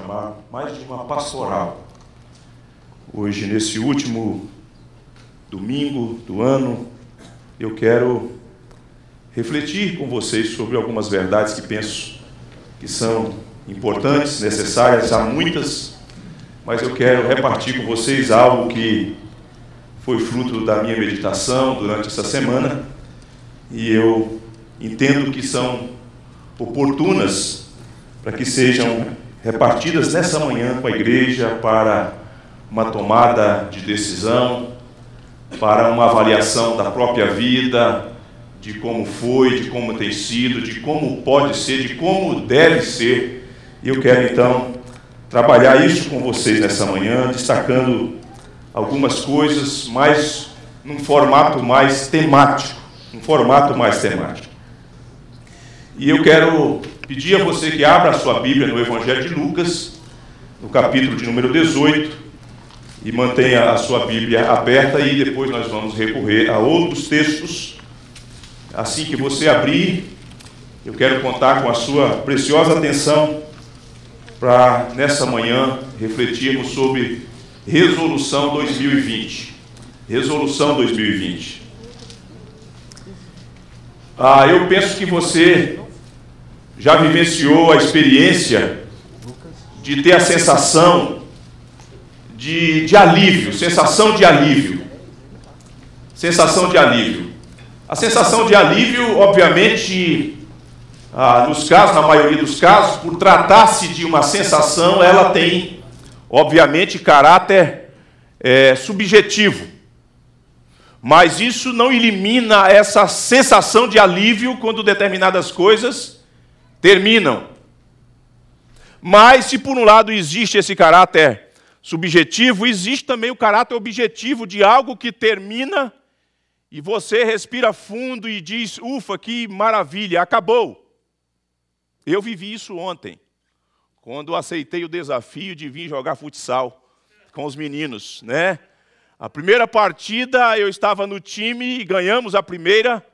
chamar mais de uma pastoral. Hoje, nesse último domingo do ano, eu quero refletir com vocês sobre algumas verdades que penso que são importantes, necessárias, há muitas, mas eu quero repartir com vocês algo que foi fruto da minha meditação durante essa semana e eu entendo que são oportunas para que sejam repartidas nessa manhã com a igreja para uma tomada de decisão, para uma avaliação da própria vida, de como foi, de como tem sido, de como pode ser, de como deve ser. E eu quero então trabalhar isso com vocês nessa manhã, destacando algumas coisas, mas num formato mais temático, um formato mais temático. E eu quero pedir a você que abra a sua Bíblia no Evangelho de Lucas, no capítulo de número 18, e mantenha a sua Bíblia aberta e depois nós vamos recorrer a outros textos. Assim que você abrir, eu quero contar com a sua preciosa atenção para nessa manhã refletirmos sobre Resolução 2020. Resolução 2020. Ah, eu penso que você já vivenciou a experiência de ter a sensação de, de alívio, sensação de alívio. Sensação de alívio. A sensação de alívio, obviamente, ah, nos casos, na maioria dos casos, por tratar-se de uma sensação, ela tem, obviamente, caráter é, subjetivo. Mas isso não elimina essa sensação de alívio quando determinadas coisas terminam. Mas se por um lado existe esse caráter subjetivo, existe também o caráter objetivo de algo que termina e você respira fundo e diz: ufa, que maravilha, acabou. Eu vivi isso ontem, quando aceitei o desafio de vir jogar futsal com os meninos, né? A primeira partida eu estava no time e ganhamos a primeira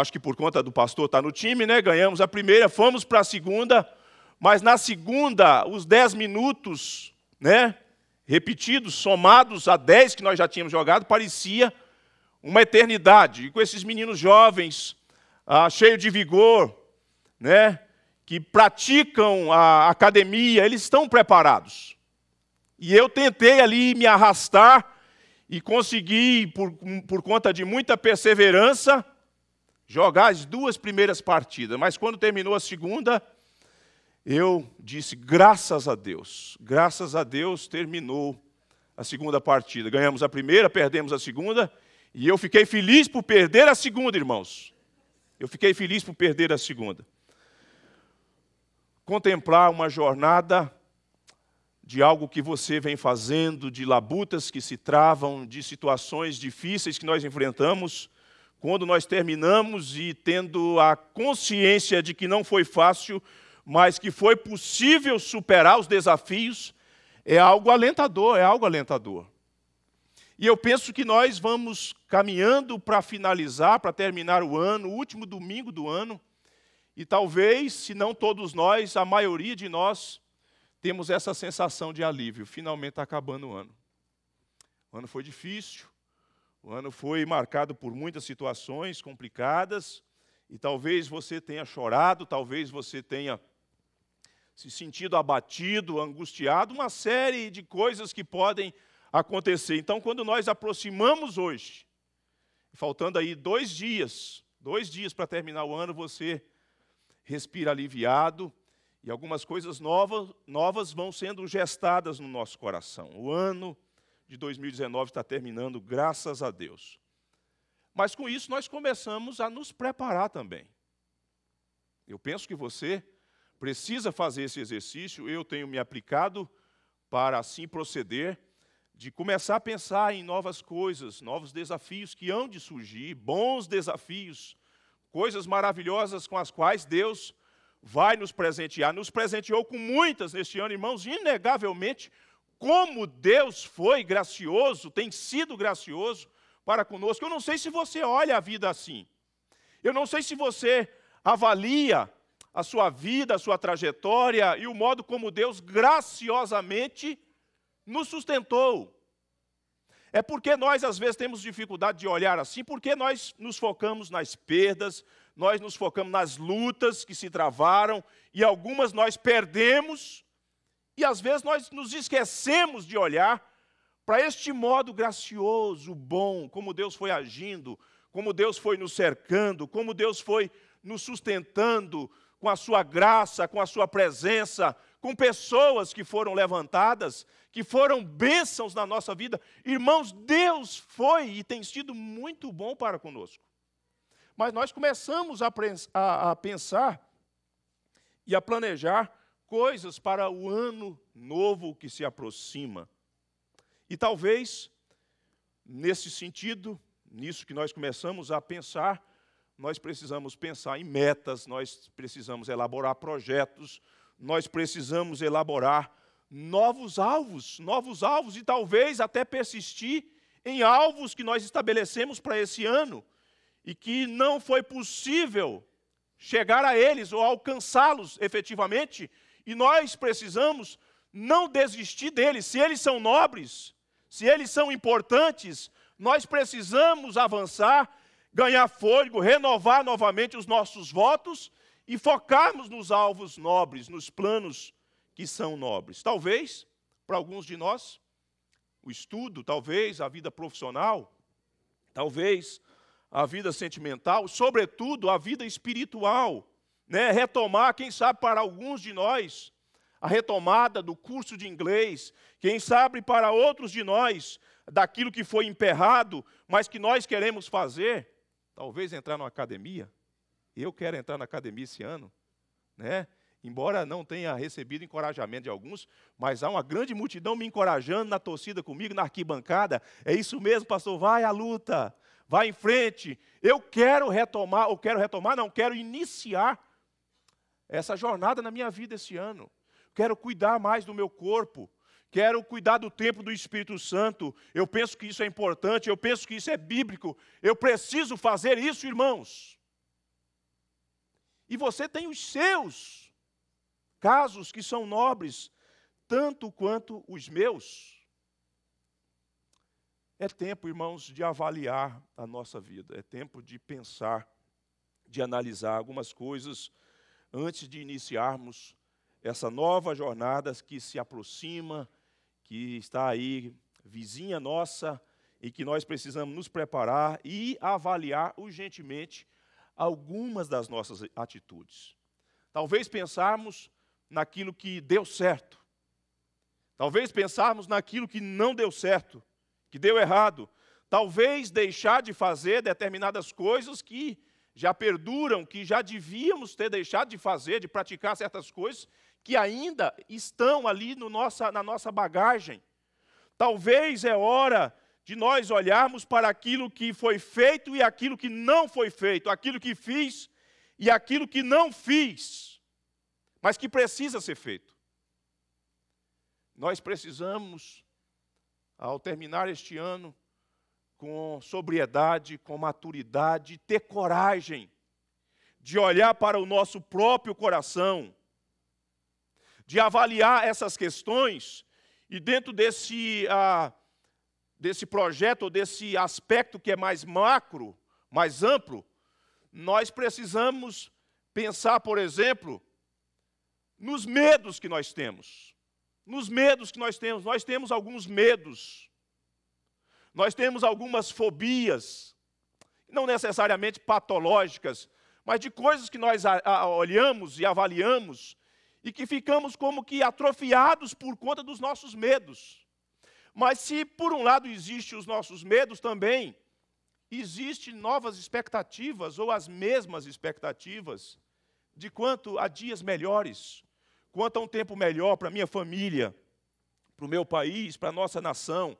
acho que por conta do pastor estar tá no time, né? Ganhamos a primeira, fomos para a segunda, mas na segunda, os 10 minutos, né? Repetidos, somados a 10 que nós já tínhamos jogado, parecia uma eternidade. E com esses meninos jovens, ah, cheios de vigor, né? Que praticam a academia, eles estão preparados. E eu tentei ali me arrastar e consegui, por, por conta de muita perseverança, jogar as duas primeiras partidas, mas quando terminou a segunda, eu disse: graças a Deus, graças a Deus terminou a segunda partida. Ganhamos a primeira, perdemos a segunda, e eu fiquei feliz por perder a segunda, irmãos. Eu fiquei feliz por perder a segunda. Contemplar uma jornada de algo que você vem fazendo, de labutas que se travam, de situações difíceis que nós enfrentamos quando nós terminamos e tendo a consciência de que não foi fácil, mas que foi possível superar os desafios, é algo alentador, é algo alentador. E eu penso que nós vamos caminhando para finalizar, para terminar o ano, o último domingo do ano, e talvez, se não todos nós, a maioria de nós, temos essa sensação de alívio, finalmente está acabando o ano. O ano foi difícil, o ano foi marcado por muitas situações complicadas e talvez você tenha chorado, talvez você tenha se sentido abatido, angustiado, uma série de coisas que podem acontecer. Então, quando nós aproximamos hoje, faltando aí dois dias, dois dias para terminar o ano, você respira aliviado e algumas coisas novas, novas vão sendo gestadas no nosso coração. O ano de 2019 está terminando, graças a Deus. Mas com isso nós começamos a nos preparar também. Eu penso que você precisa fazer esse exercício, eu tenho me aplicado para assim proceder, de começar a pensar em novas coisas, novos desafios que hão de surgir, bons desafios, coisas maravilhosas com as quais Deus vai nos presentear. Nos presenteou com muitas neste ano, irmãos, inegavelmente como Deus foi gracioso, tem sido gracioso para conosco. Eu não sei se você olha a vida assim. Eu não sei se você avalia a sua vida, a sua trajetória e o modo como Deus graciosamente nos sustentou. É porque nós às vezes temos dificuldade de olhar assim, porque nós nos focamos nas perdas, nós nos focamos nas lutas que se travaram e algumas nós perdemos e às vezes nós nos esquecemos de olhar para este modo gracioso, bom, como Deus foi agindo, como Deus foi nos cercando, como Deus foi nos sustentando com a sua graça, com a sua presença, com pessoas que foram levantadas, que foram bênçãos na nossa vida. Irmãos, Deus foi e tem sido muito bom para conosco. Mas nós começamos a, pensar e a planejar coisas para o ano novo que se aproxima. E talvez, nesse sentido, nisso que nós começamos a pensar, nós precisamos pensar em metas, nós precisamos elaborar projetos, nós precisamos elaborar novos alvos, novos alvos e talvez até persistir em alvos que nós estabelecemos para esse ano e que não foi possível chegar a eles ou alcançá-los efetivamente e nós precisamos não desistir deles. Se eles são nobres, se eles são importantes, nós precisamos avançar, ganhar fôlego, renovar novamente os nossos votos e focarmos nos alvos nobres, nos planos que são nobres. Talvez, para alguns de nós, o estudo, talvez a vida profissional, talvez a vida sentimental, sobretudo a vida espiritual né, retomar, quem sabe para alguns de nós, a retomada do curso de inglês, quem sabe para outros de nós, daquilo que foi emperrado, mas que nós queremos fazer, talvez entrar numa academia. Eu quero entrar na academia esse ano, né? Embora não tenha recebido encorajamento de alguns, mas há uma grande multidão me encorajando na torcida comigo, na arquibancada. É isso mesmo, pastor, vai à luta, vai em frente. Eu quero retomar, ou quero retomar, não quero iniciar essa jornada na minha vida esse ano. Quero cuidar mais do meu corpo. Quero cuidar do tempo do Espírito Santo. Eu penso que isso é importante, eu penso que isso é bíblico. Eu preciso fazer isso, irmãos. E você tem os seus casos que são nobres, tanto quanto os meus. É tempo, irmãos, de avaliar a nossa vida, é tempo de pensar, de analisar algumas coisas antes de iniciarmos essa nova jornada que se aproxima, que está aí vizinha nossa e que nós precisamos nos preparar e avaliar urgentemente algumas das nossas atitudes. Talvez pensarmos naquilo que deu certo. Talvez pensarmos naquilo que não deu certo, que deu errado. Talvez deixar de fazer determinadas coisas que já perduram, que já devíamos ter deixado de fazer, de praticar certas coisas, que ainda estão ali no nossa, na nossa bagagem. Talvez é hora de nós olharmos para aquilo que foi feito e aquilo que não foi feito, aquilo que fiz e aquilo que não fiz, mas que precisa ser feito. Nós precisamos, ao terminar este ano, com sobriedade, com maturidade, ter coragem de olhar para o nosso próprio coração, de avaliar essas questões e dentro desse, ah, desse projeto, desse aspecto que é mais macro, mais amplo, nós precisamos pensar, por exemplo, nos medos que nós temos. Nos medos que nós temos. Nós temos alguns medos nós temos algumas fobias, não necessariamente patológicas, mas de coisas que nós olhamos e avaliamos e que ficamos como que atrofiados por conta dos nossos medos. Mas se por um lado existem os nossos medos também, existem novas expectativas ou as mesmas expectativas de quanto a dias melhores, quanto a um tempo melhor para minha família, para o meu país, para a nossa nação,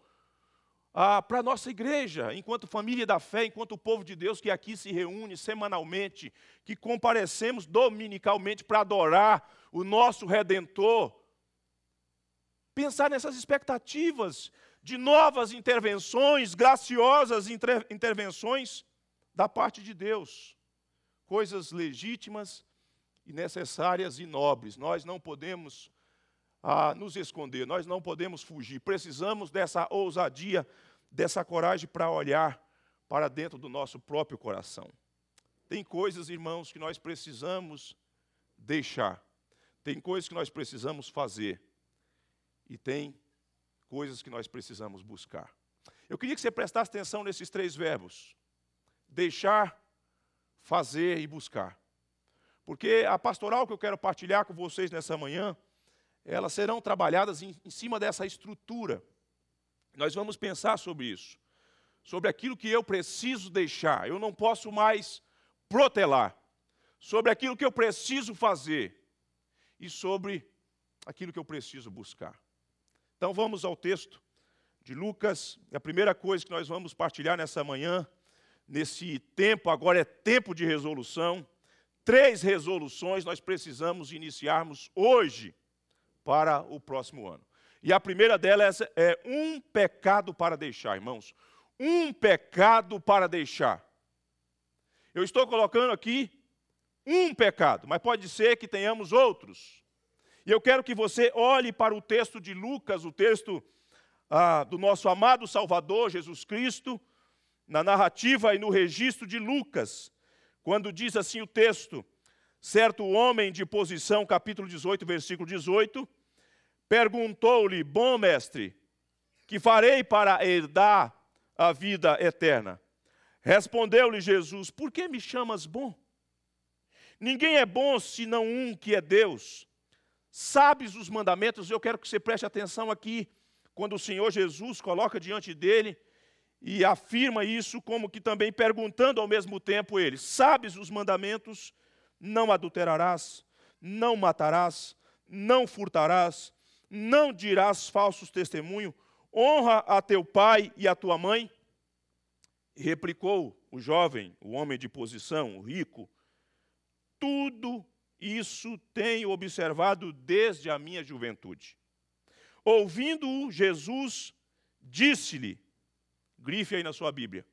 ah, para a nossa igreja, enquanto família da fé, enquanto povo de Deus que aqui se reúne semanalmente, que comparecemos dominicalmente para adorar o nosso Redentor. Pensar nessas expectativas de novas intervenções, graciosas intervenções da parte de Deus, coisas legítimas e necessárias e nobres. Nós não podemos a nos esconder, nós não podemos fugir, precisamos dessa ousadia, dessa coragem para olhar para dentro do nosso próprio coração. Tem coisas, irmãos, que nós precisamos deixar, tem coisas que nós precisamos fazer, e tem coisas que nós precisamos buscar. Eu queria que você prestasse atenção nesses três verbos: deixar, fazer e buscar. Porque a pastoral que eu quero partilhar com vocês nessa manhã elas serão trabalhadas em, em cima dessa estrutura. Nós vamos pensar sobre isso, sobre aquilo que eu preciso deixar, eu não posso mais protelar, sobre aquilo que eu preciso fazer e sobre aquilo que eu preciso buscar. Então vamos ao texto de Lucas, a primeira coisa que nós vamos partilhar nessa manhã, nesse tempo, agora é tempo de resolução. Três resoluções nós precisamos iniciarmos hoje para o próximo ano. E a primeira delas é um pecado para deixar, irmãos. Um pecado para deixar. Eu estou colocando aqui um pecado, mas pode ser que tenhamos outros. E eu quero que você olhe para o texto de Lucas, o texto ah, do nosso amado Salvador Jesus Cristo, na narrativa e no registro de Lucas, quando diz assim o texto: certo homem de posição, capítulo 18, versículo 18, Perguntou-lhe, bom mestre, que farei para herdar a vida eterna? Respondeu-lhe Jesus: Por que me chamas bom? Ninguém é bom senão um que é Deus. Sabes os mandamentos? Eu quero que você preste atenção aqui, quando o Senhor Jesus coloca diante dele e afirma isso, como que também perguntando ao mesmo tempo ele: Sabes os mandamentos? Não adulterarás, não matarás, não furtarás, não dirás falsos testemunhos, honra a teu pai e a tua mãe? Replicou o jovem, o homem de posição, o rico, tudo isso tenho observado desde a minha juventude. Ouvindo-o, Jesus disse-lhe, grife aí na sua Bíblia,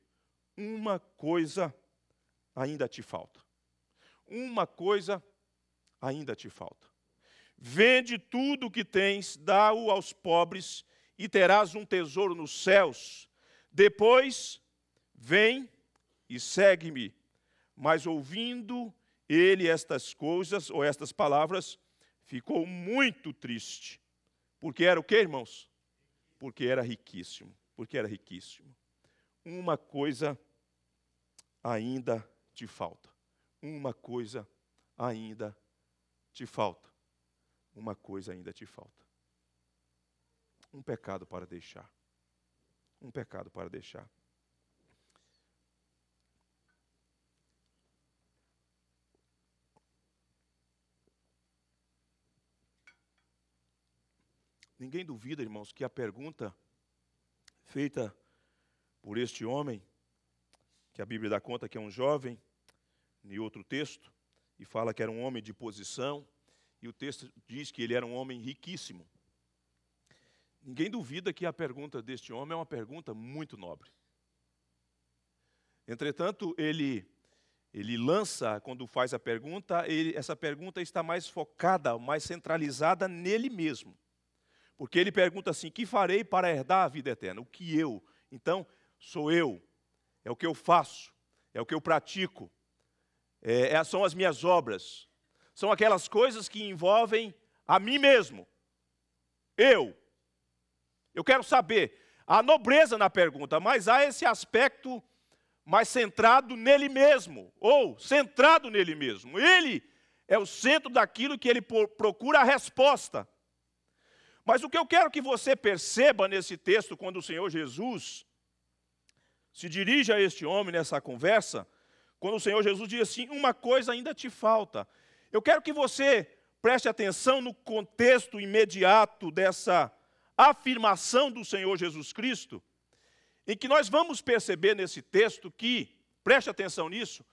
uma coisa ainda te falta. Uma coisa ainda te falta. Vende tudo o que tens, dá-o aos pobres, e terás um tesouro nos céus. Depois, vem e segue-me. Mas ouvindo ele estas coisas, ou estas palavras, ficou muito triste. Porque era o quê, irmãos? Porque era riquíssimo. Porque era riquíssimo. Uma coisa ainda te falta. Uma coisa ainda te falta uma coisa ainda te falta. Um pecado para deixar. Um pecado para deixar. Ninguém duvida, irmãos, que a pergunta feita por este homem, que a Bíblia dá conta que é um jovem, em outro texto, e fala que era um homem de posição, e o texto diz que ele era um homem riquíssimo. Ninguém duvida que a pergunta deste homem é uma pergunta muito nobre. Entretanto, ele ele lança, quando faz a pergunta, ele, essa pergunta está mais focada, mais centralizada nele mesmo. Porque ele pergunta assim: que farei para herdar a vida eterna? O que eu? Então, sou eu, é o que eu faço, é o que eu pratico, é, é são as minhas obras são aquelas coisas que envolvem a mim mesmo. Eu. Eu quero saber. Há nobreza na pergunta, mas há esse aspecto mais centrado nele mesmo, ou centrado nele mesmo. Ele é o centro daquilo que ele procura a resposta. Mas o que eu quero que você perceba nesse texto, quando o Senhor Jesus se dirige a este homem nessa conversa, quando o Senhor Jesus diz assim: Uma coisa ainda te falta. Eu quero que você preste atenção no contexto imediato dessa afirmação do Senhor Jesus Cristo, em que nós vamos perceber nesse texto que, preste atenção nisso,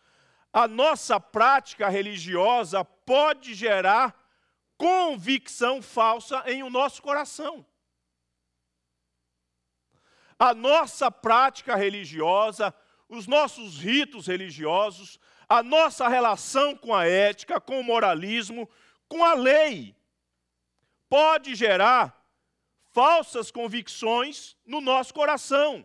a nossa prática religiosa pode gerar convicção falsa em o nosso coração. A nossa prática religiosa, os nossos ritos religiosos, a nossa relação com a ética, com o moralismo, com a lei, pode gerar falsas convicções no nosso coração.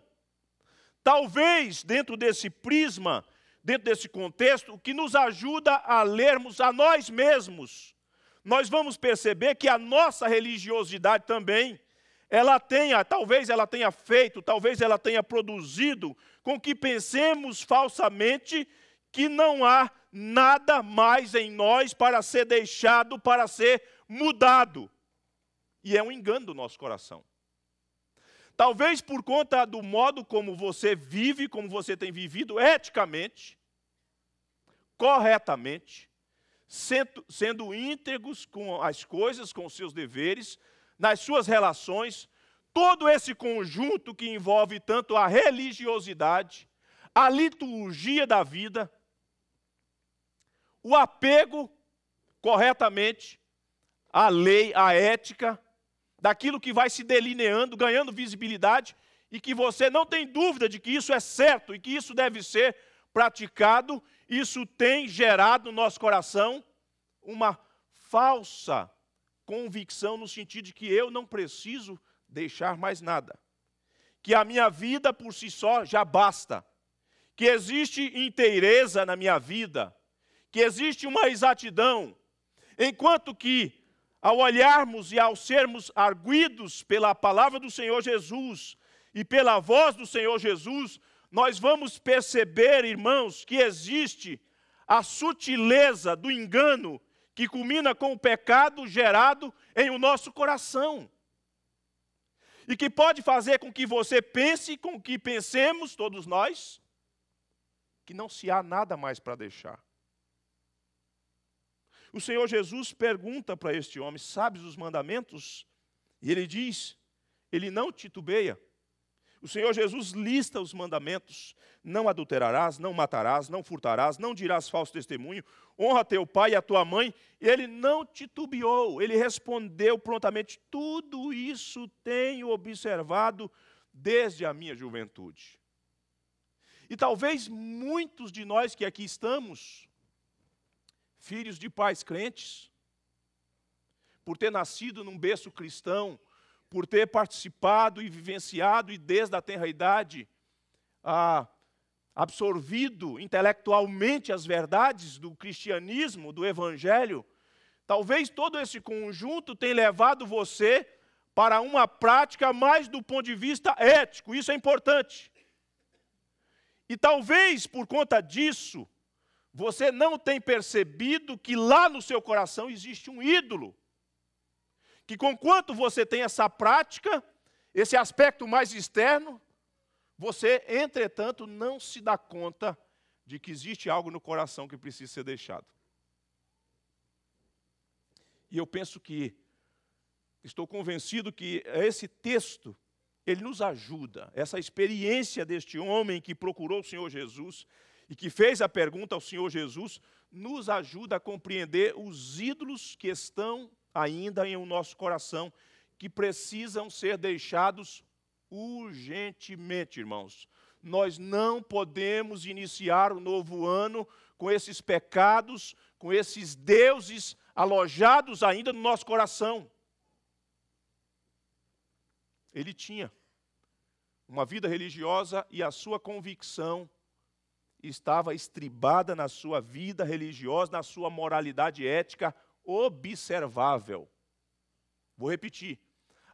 Talvez, dentro desse prisma, dentro desse contexto, o que nos ajuda a lermos a nós mesmos, nós vamos perceber que a nossa religiosidade também, ela tenha, talvez ela tenha feito, talvez ela tenha produzido com que pensemos falsamente que não há nada mais em nós para ser deixado, para ser mudado. E é um engano do nosso coração. Talvez por conta do modo como você vive, como você tem vivido eticamente, corretamente, sendo, sendo íntegros com as coisas, com os seus deveres, nas suas relações, todo esse conjunto que envolve tanto a religiosidade, a liturgia da vida, o apego corretamente à lei, à ética, daquilo que vai se delineando, ganhando visibilidade, e que você não tem dúvida de que isso é certo e que isso deve ser praticado, isso tem gerado no nosso coração uma falsa convicção no sentido de que eu não preciso deixar mais nada. Que a minha vida por si só já basta. Que existe inteireza na minha vida que existe uma exatidão, enquanto que, ao olharmos e ao sermos arguidos pela palavra do Senhor Jesus e pela voz do Senhor Jesus, nós vamos perceber, irmãos, que existe a sutileza do engano que culmina com o pecado gerado em o nosso coração. E que pode fazer com que você pense, com que pensemos todos nós, que não se há nada mais para deixar o Senhor Jesus pergunta para este homem: Sabes os mandamentos? E ele diz: Ele não titubeia. O Senhor Jesus lista os mandamentos: Não adulterarás, não matarás, não furtarás, não dirás falso testemunho, honra teu pai e a tua mãe. E ele não titubeou, ele respondeu prontamente: Tudo isso tenho observado desde a minha juventude. E talvez muitos de nós que aqui estamos, filhos de pais crentes, por ter nascido num berço cristão, por ter participado e vivenciado e desde a tenra idade ah, absorvido intelectualmente as verdades do cristianismo, do evangelho, talvez todo esse conjunto tenha levado você para uma prática mais do ponto de vista ético, isso é importante. E talvez por conta disso, você não tem percebido que lá no seu coração existe um ídolo. Que conquanto você tem essa prática, esse aspecto mais externo, você, entretanto, não se dá conta de que existe algo no coração que precisa ser deixado. E eu penso que, estou convencido que esse texto, ele nos ajuda, essa experiência deste homem que procurou o Senhor Jesus, e que fez a pergunta ao Senhor Jesus, nos ajuda a compreender os ídolos que estão ainda em o nosso coração, que precisam ser deixados urgentemente, irmãos. Nós não podemos iniciar o novo ano com esses pecados, com esses deuses alojados ainda no nosso coração. Ele tinha uma vida religiosa e a sua convicção estava estribada na sua vida religiosa, na sua moralidade ética observável. Vou repetir.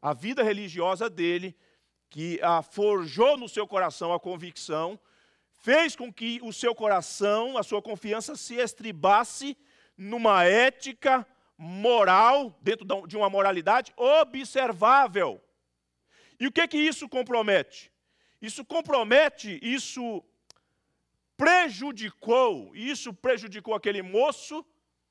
A vida religiosa dele, que a forjou no seu coração a convicção, fez com que o seu coração, a sua confiança se estribasse numa ética moral, dentro de uma moralidade observável. E o que que isso compromete? Isso compromete, isso prejudicou, e isso prejudicou aquele moço,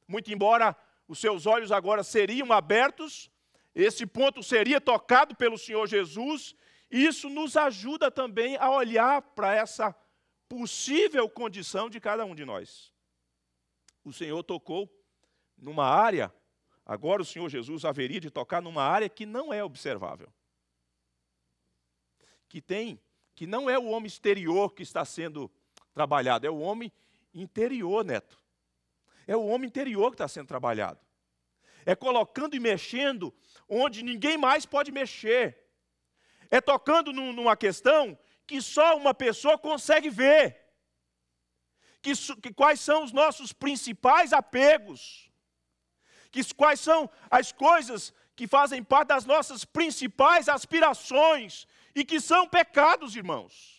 muito embora os seus olhos agora seriam abertos, esse ponto seria tocado pelo Senhor Jesus, e isso nos ajuda também a olhar para essa possível condição de cada um de nós. O Senhor tocou numa área, agora o Senhor Jesus haveria de tocar numa área que não é observável. Que tem, que não é o homem exterior que está sendo trabalhado, é o homem interior, Neto. É o homem interior que está sendo trabalhado. É colocando e mexendo onde ninguém mais pode mexer. É tocando num, numa questão que só uma pessoa consegue ver. Que, que quais são os nossos principais apegos? Que, quais são as coisas que fazem parte das nossas principais aspirações e que são pecados, irmãos?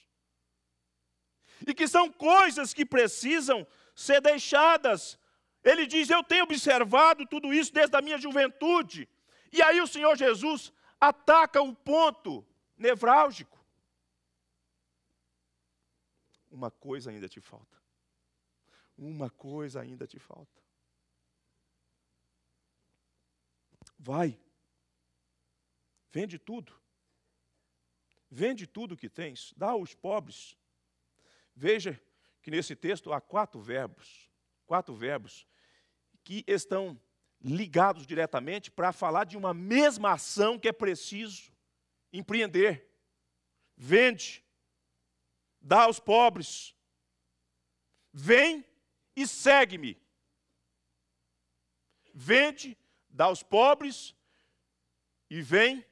e que são coisas que precisam ser deixadas. Ele diz: Eu tenho observado tudo isso desde a minha juventude. E aí o Senhor Jesus ataca um ponto nevrálgico. Uma coisa ainda te falta. Uma coisa ainda te falta. Vai. Vende tudo. Vende tudo o que tens, dá aos pobres Veja que nesse texto há quatro verbos, quatro verbos que estão ligados diretamente para falar de uma mesma ação que é preciso empreender. Vende, dá aos pobres, vem e segue-me. Vende, dá aos pobres e vem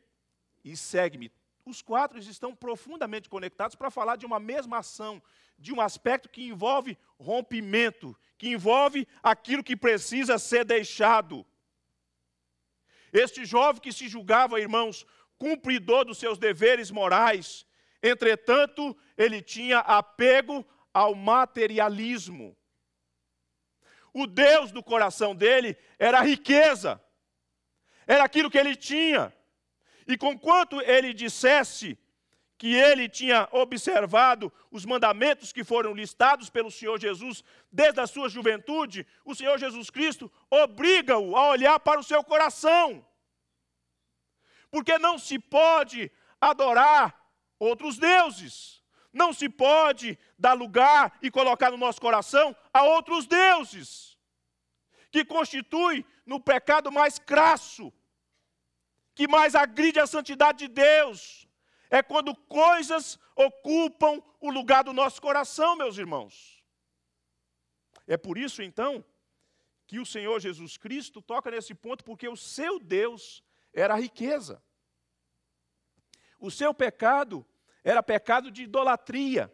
e segue-me. Os quatro estão profundamente conectados para falar de uma mesma ação de um aspecto que envolve rompimento, que envolve aquilo que precisa ser deixado. Este jovem que se julgava, irmãos, cumpridor dos seus deveres morais, entretanto, ele tinha apego ao materialismo. O Deus do coração dele era a riqueza, era aquilo que ele tinha. E conquanto ele dissesse que ele tinha observado os mandamentos que foram listados pelo Senhor Jesus desde a sua juventude, o Senhor Jesus Cristo obriga-o a olhar para o seu coração. Porque não se pode adorar outros deuses. Não se pode dar lugar e colocar no nosso coração a outros deuses, que constitui no pecado mais crasso, que mais agride a santidade de Deus, é quando coisas ocupam o lugar do nosso coração, meus irmãos. É por isso, então, que o Senhor Jesus Cristo toca nesse ponto, porque o seu Deus era a riqueza. O seu pecado era pecado de idolatria.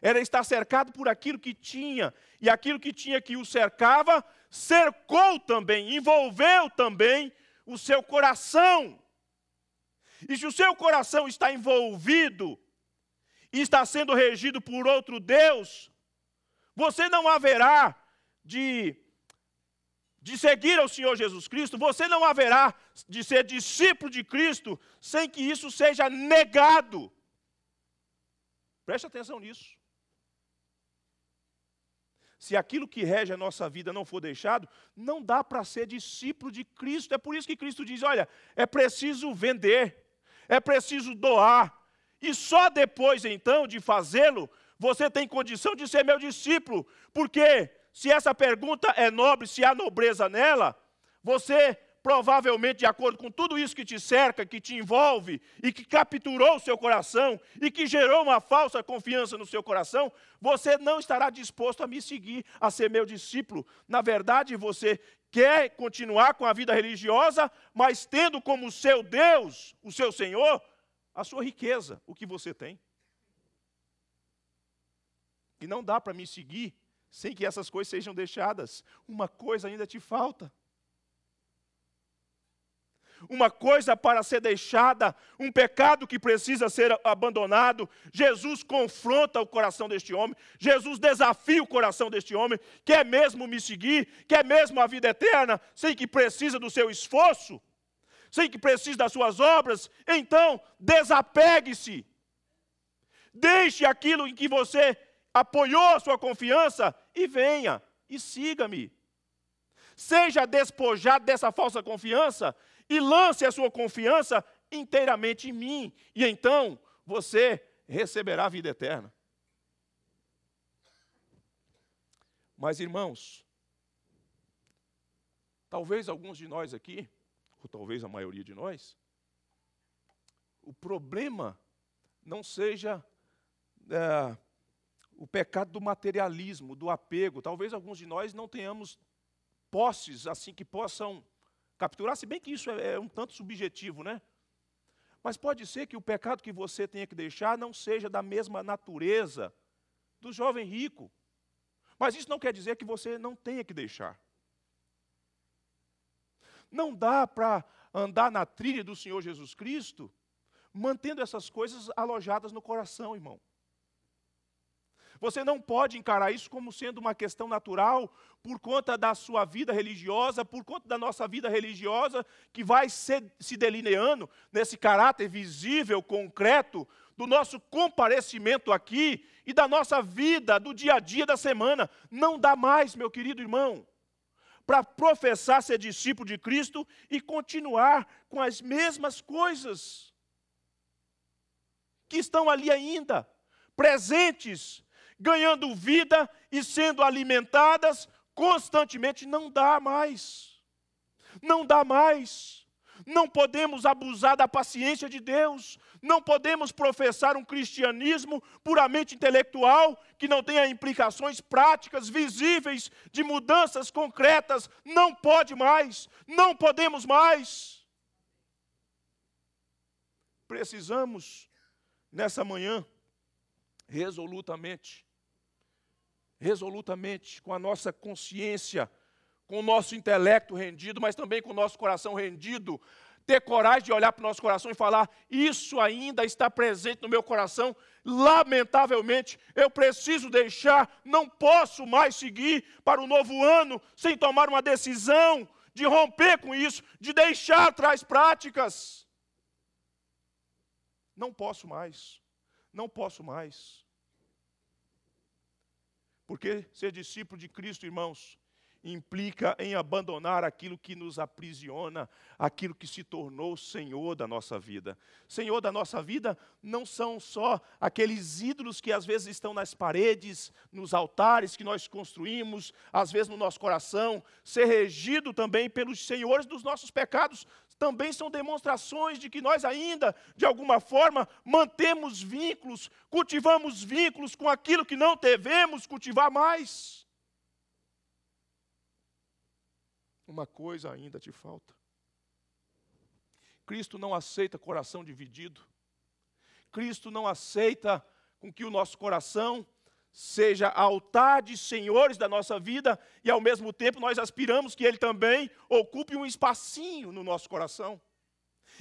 Era estar cercado por aquilo que tinha, e aquilo que tinha que o cercava cercou também, envolveu também o seu coração. E se o seu coração está envolvido e está sendo regido por outro Deus, você não haverá de, de seguir ao Senhor Jesus Cristo, você não haverá de ser discípulo de Cristo sem que isso seja negado. Preste atenção nisso. Se aquilo que rege a nossa vida não for deixado, não dá para ser discípulo de Cristo. É por isso que Cristo diz: olha, é preciso vender é preciso doar. E só depois, então, de fazê-lo, você tem condição de ser meu discípulo. Porque se essa pergunta é nobre, se há nobreza nela, você provavelmente de acordo com tudo isso que te cerca, que te envolve e que capturou o seu coração e que gerou uma falsa confiança no seu coração, você não estará disposto a me seguir, a ser meu discípulo. Na verdade, você quer continuar com a vida religiosa, mas tendo como seu Deus, o seu Senhor, a sua riqueza, o que você tem. E não dá para me seguir sem que essas coisas sejam deixadas. Uma coisa ainda te falta uma coisa para ser deixada, um pecado que precisa ser abandonado. Jesus confronta o coração deste homem, Jesus desafia o coração deste homem, quer mesmo me seguir, quer mesmo a vida eterna, sem que precisa do seu esforço, sem que precisa das suas obras, então desapegue-se. Deixe aquilo em que você apoiou a sua confiança e venha e siga-me. Seja despojado dessa falsa confiança e lance a sua confiança inteiramente em mim, e então você receberá a vida eterna. Mas, irmãos, talvez alguns de nós aqui, ou talvez a maioria de nós, o problema não seja é, o pecado do materialismo, do apego. Talvez alguns de nós não tenhamos posses assim que possam capturar, se bem que isso é, é um tanto subjetivo, né? Mas pode ser que o pecado que você tenha que deixar não seja da mesma natureza do jovem rico. Mas isso não quer dizer que você não tenha que deixar. Não dá para andar na trilha do Senhor Jesus Cristo mantendo essas coisas alojadas no coração, irmão. Você não pode encarar isso como sendo uma questão natural por conta da sua vida religiosa, por conta da nossa vida religiosa, que vai se, se delineando nesse caráter visível, concreto, do nosso comparecimento aqui e da nossa vida, do dia a dia da semana. Não dá mais, meu querido irmão, para professar ser discípulo de Cristo e continuar com as mesmas coisas que estão ali ainda, presentes ganhando vida e sendo alimentadas constantemente. Não dá mais. Não dá mais. Não podemos abusar da paciência de Deus. Não podemos professar um cristianismo puramente intelectual que não tenha implicações práticas visíveis de mudanças concretas. Não pode mais. Não podemos mais. Precisamos, nessa manhã, resolutamente resolutamente, com a nossa consciência, com o nosso intelecto rendido, mas também com o nosso coração rendido, ter coragem de olhar para o nosso coração e falar: Isso ainda está presente no meu coração, lamentavelmente, eu preciso deixar, não posso mais seguir para o novo ano sem tomar uma decisão de romper com isso, de deixar atrás práticas. Não posso mais, não posso mais. Porque ser discípulo de Cristo, irmãos, implica em abandonar aquilo que nos aprisiona, aquilo que se tornou Senhor da nossa vida. Senhor da nossa vida não são só aqueles ídolos que às vezes estão nas paredes, nos altares que nós construímos, às vezes no nosso coração, ser regido também pelos senhores dos nossos pecados também são demonstrações de que nós ainda, de alguma forma, mantemos vínculos, cultivamos vínculos com aquilo que não devemos cultivar mais. Uma coisa ainda te falta. Cristo não aceita coração dividido. Cristo não aceita com que o nosso coração seja altar de senhores da nossa vida e ao mesmo tempo nós aspiramos que ele também ocupe um espacinho no nosso coração.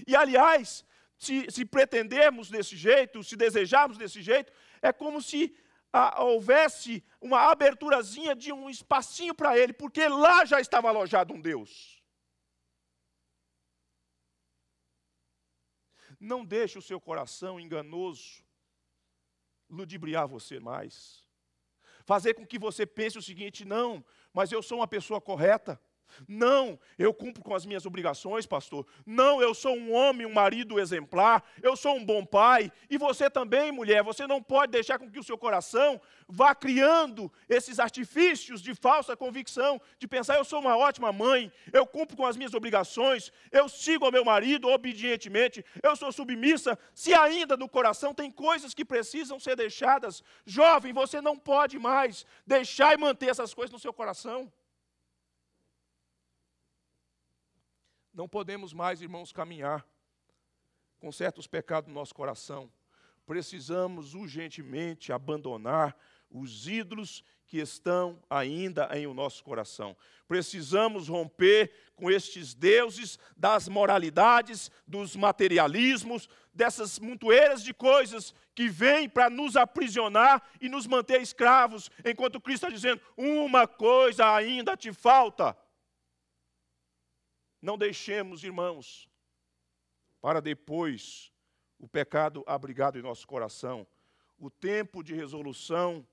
E aliás, se, se pretendermos desse jeito, se desejarmos desse jeito, é como se ah, houvesse uma aberturazinha de um espacinho para ele, porque lá já estava alojado um Deus. Não deixe o seu coração enganoso ludibriar você mais fazer com que você pense o seguinte: não, mas eu sou uma pessoa correta, não, eu cumpro com as minhas obrigações, pastor. Não, eu sou um homem, um marido exemplar. Eu sou um bom pai. E você também, mulher. Você não pode deixar com que o seu coração vá criando esses artifícios de falsa convicção, de pensar eu sou uma ótima mãe, eu cumpro com as minhas obrigações, eu sigo ao meu marido obedientemente, eu sou submissa. Se ainda no coração tem coisas que precisam ser deixadas, jovem, você não pode mais deixar e manter essas coisas no seu coração. Não podemos mais, irmãos, caminhar com certos pecados no nosso coração. Precisamos urgentemente abandonar os ídolos que estão ainda em o nosso coração. Precisamos romper com estes deuses das moralidades, dos materialismos, dessas montoeiras de coisas que vêm para nos aprisionar e nos manter escravos, enquanto Cristo está dizendo: uma coisa ainda te falta. Não deixemos, irmãos, para depois o pecado abrigado em nosso coração. O tempo de resolução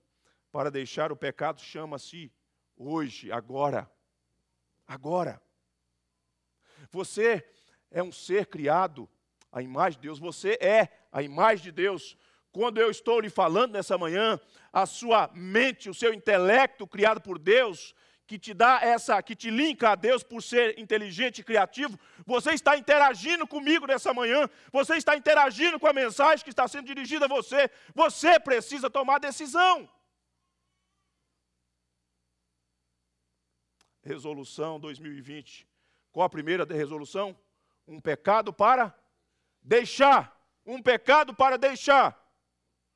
para deixar o pecado chama-se hoje, agora. Agora. Você é um ser criado à imagem de Deus, você é a imagem de Deus. Quando eu estou lhe falando nessa manhã, a sua mente, o seu intelecto criado por Deus, que te dá essa, que te linka a Deus por ser inteligente e criativo, você está interagindo comigo nessa manhã, você está interagindo com a mensagem que está sendo dirigida a você, você precisa tomar decisão. Resolução 2020. Qual a primeira resolução? Um pecado para deixar. Um pecado para deixar.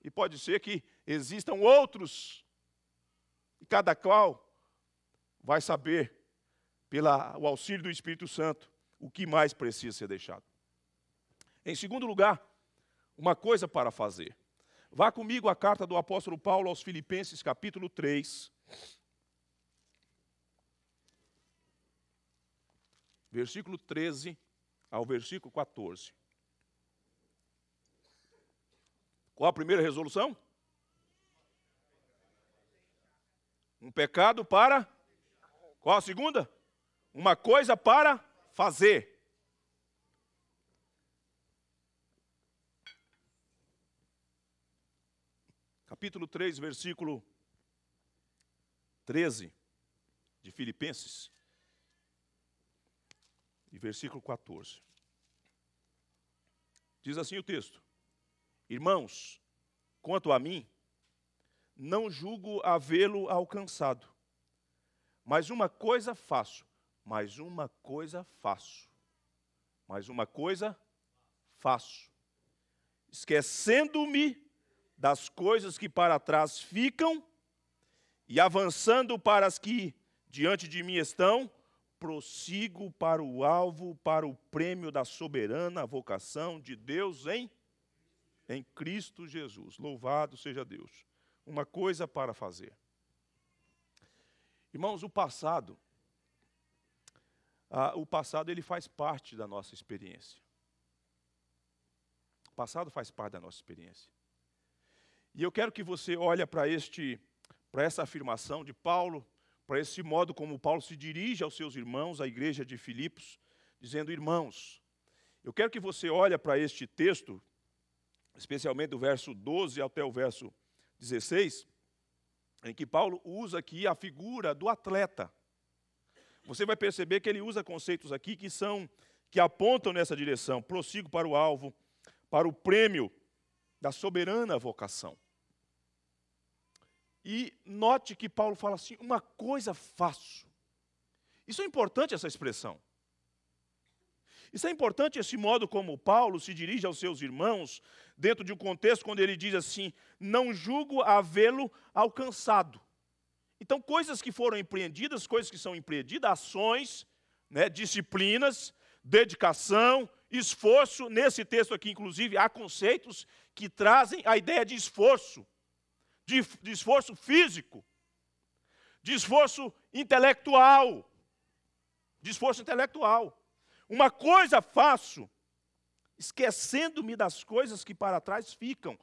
E pode ser que existam outros, e cada qual vai saber, pelo auxílio do Espírito Santo, o que mais precisa ser deixado. Em segundo lugar, uma coisa para fazer. Vá comigo à carta do apóstolo Paulo aos Filipenses, capítulo 3. Versículo 13 ao versículo 14. Qual a primeira resolução? Um pecado para qual a segunda? Uma coisa para fazer. Capítulo 3, versículo 13 de Filipenses e versículo 14. Diz assim o texto: Irmãos, quanto a mim, não julgo havê-lo alcançado mas uma coisa faço, mais uma coisa faço, mais uma coisa faço. Esquecendo-me das coisas que para trás ficam e avançando para as que diante de mim estão, prossigo para o alvo, para o prêmio da soberana vocação de Deus em em Cristo Jesus. Louvado seja Deus. Uma coisa para fazer. Irmãos, o passado, ah, o passado ele faz parte da nossa experiência. O passado faz parte da nossa experiência. E eu quero que você olhe para este, para essa afirmação de Paulo, para esse modo como Paulo se dirige aos seus irmãos, à igreja de Filipos, dizendo: "Irmãos, eu quero que você olhe para este texto, especialmente do verso 12 até o verso 16, em que Paulo usa aqui a figura do atleta. Você vai perceber que ele usa conceitos aqui que são que apontam nessa direção. Prossigo para o alvo, para o prêmio da soberana vocação. E note que Paulo fala assim: uma coisa faço. Isso é importante essa expressão. Isso é importante esse modo como Paulo se dirige aos seus irmãos dentro de um contexto quando ele diz assim: Não julgo havê-lo alcançado. Então, coisas que foram empreendidas, coisas que são empreendidas, ações, né, disciplinas, dedicação, esforço. Nesse texto aqui, inclusive, há conceitos que trazem a ideia de esforço, de, de esforço físico, de esforço intelectual. De esforço intelectual. Uma coisa faço esquecendo-me das coisas que para trás ficam.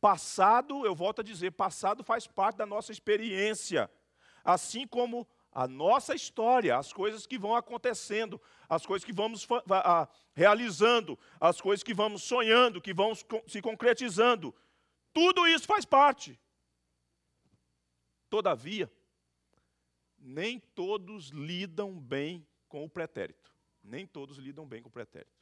Passado, eu volto a dizer, passado faz parte da nossa experiência, assim como a nossa história, as coisas que vão acontecendo, as coisas que vamos realizando, as coisas que vamos sonhando, que vão se concretizando. Tudo isso faz parte. Todavia, nem todos lidam bem com o pretérito. Nem todos lidam bem com o pretérito.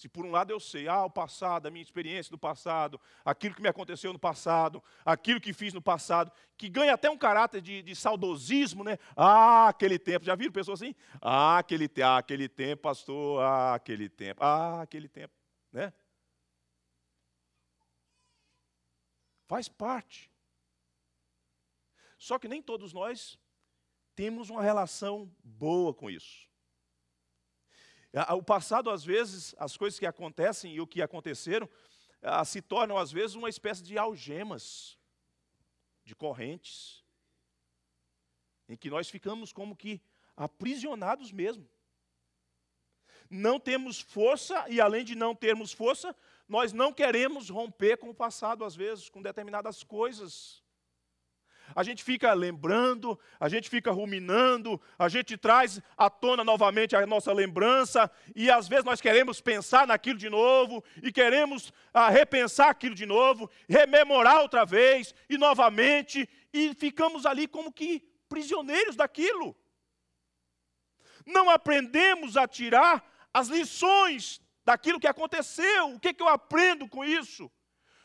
Se por um lado eu sei, ah, o passado, a minha experiência do passado, aquilo que me aconteceu no passado, aquilo que fiz no passado, que ganha até um caráter de, de saudosismo, né? Ah, aquele tempo. Já viram pessoas assim? Ah, aquele, ah, aquele tempo, pastor, ah, aquele tempo, ah, aquele tempo, né? Faz parte. Só que nem todos nós temos uma relação boa com isso. O passado, às vezes, as coisas que acontecem e o que aconteceram se tornam, às vezes, uma espécie de algemas, de correntes, em que nós ficamos como que aprisionados mesmo. Não temos força, e além de não termos força, nós não queremos romper com o passado, às vezes, com determinadas coisas a gente fica lembrando, a gente fica ruminando, a gente traz à tona novamente a nossa lembrança, e às vezes nós queremos pensar naquilo de novo, e queremos ah, repensar aquilo de novo, rememorar outra vez, e novamente, e ficamos ali como que prisioneiros daquilo. Não aprendemos a tirar as lições daquilo que aconteceu, o que, que eu aprendo com isso,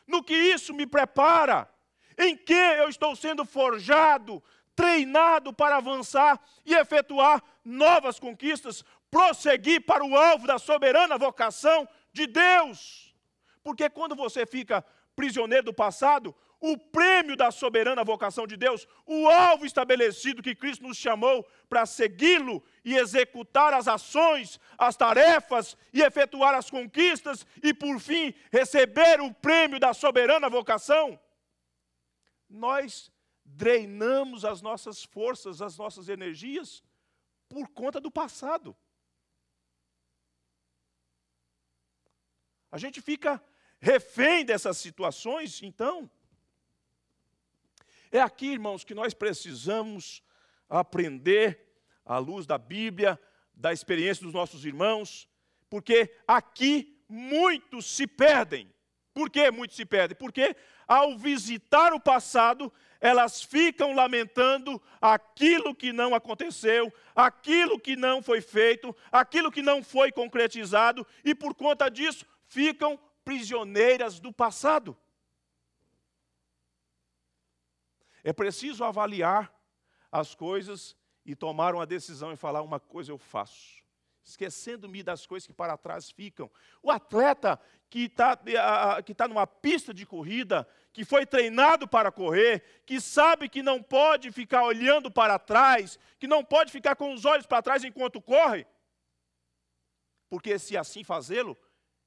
no que isso me prepara em que eu estou sendo forjado, treinado para avançar e efetuar novas conquistas, prosseguir para o alvo da soberana vocação de Deus. Porque quando você fica prisioneiro do passado, o prêmio da soberana vocação de Deus, o alvo estabelecido que Cristo nos chamou para segui-lo e executar as ações, as tarefas e efetuar as conquistas e, por fim, receber o prêmio da soberana vocação, nós drenamos as nossas forças, as nossas energias por conta do passado. A gente fica refém dessas situações, então. É aqui, irmãos, que nós precisamos aprender, à luz da Bíblia, da experiência dos nossos irmãos, porque aqui muitos se perdem. Por que muitos se perdem? Porque ao visitar o passado, elas ficam lamentando aquilo que não aconteceu, aquilo que não foi feito, aquilo que não foi concretizado, e por conta disso ficam prisioneiras do passado. É preciso avaliar as coisas e tomar uma decisão e falar: uma coisa eu faço, esquecendo-me das coisas que para trás ficam. O atleta que está eh, que tá numa pista de corrida, que foi treinado para correr, que sabe que não pode ficar olhando para trás, que não pode ficar com os olhos para trás enquanto corre, porque se assim fazê-lo,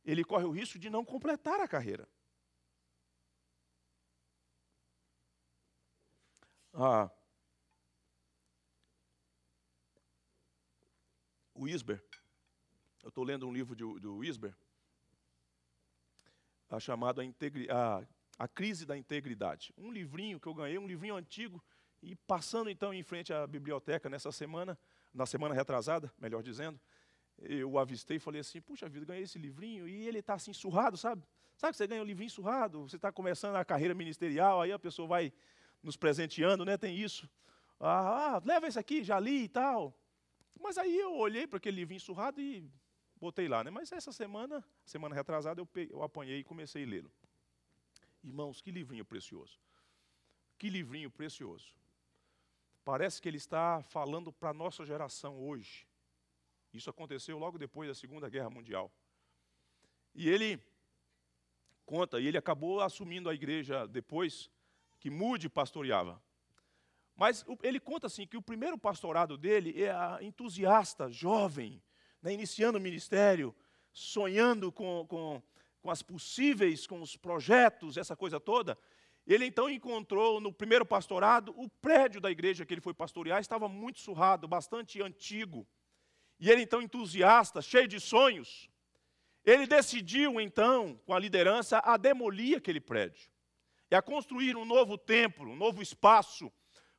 ele corre o risco de não completar a carreira. Ah. o Isber, eu estou lendo um livro de, do Isber, tá chamado a, integri, a, a Crise da Integridade. Um livrinho que eu ganhei, um livrinho antigo, e passando então em frente à biblioteca nessa semana, na semana retrasada, melhor dizendo, eu avistei e falei assim, puxa vida, ganhei esse livrinho, e ele está assim, surrado, sabe? Sabe que você ganha um livrinho surrado, você está começando a carreira ministerial, aí a pessoa vai nos presenteando, né? Tem isso. Ah, ah leva esse aqui, já li e tal. Mas aí eu olhei para aquele livrinho surrado e botei lá, né? Mas essa semana, semana retrasada, eu, peguei, eu apanhei e comecei a lê-lo. Irmãos, que livrinho precioso. Que livrinho precioso. Parece que ele está falando para a nossa geração hoje. Isso aconteceu logo depois da Segunda Guerra Mundial. E ele conta, e ele acabou assumindo a igreja depois, que Mude pastoreava. Mas ele conta assim que o primeiro pastorado dele é entusiasta, jovem, né, iniciando o ministério, sonhando com, com, com as possíveis, com os projetos, essa coisa toda, ele então encontrou no primeiro pastorado o prédio da igreja que ele foi pastorear, estava muito surrado, bastante antigo. E ele então entusiasta, cheio de sonhos, ele decidiu então, com a liderança, a demolir aquele prédio e a construir um novo templo, um novo espaço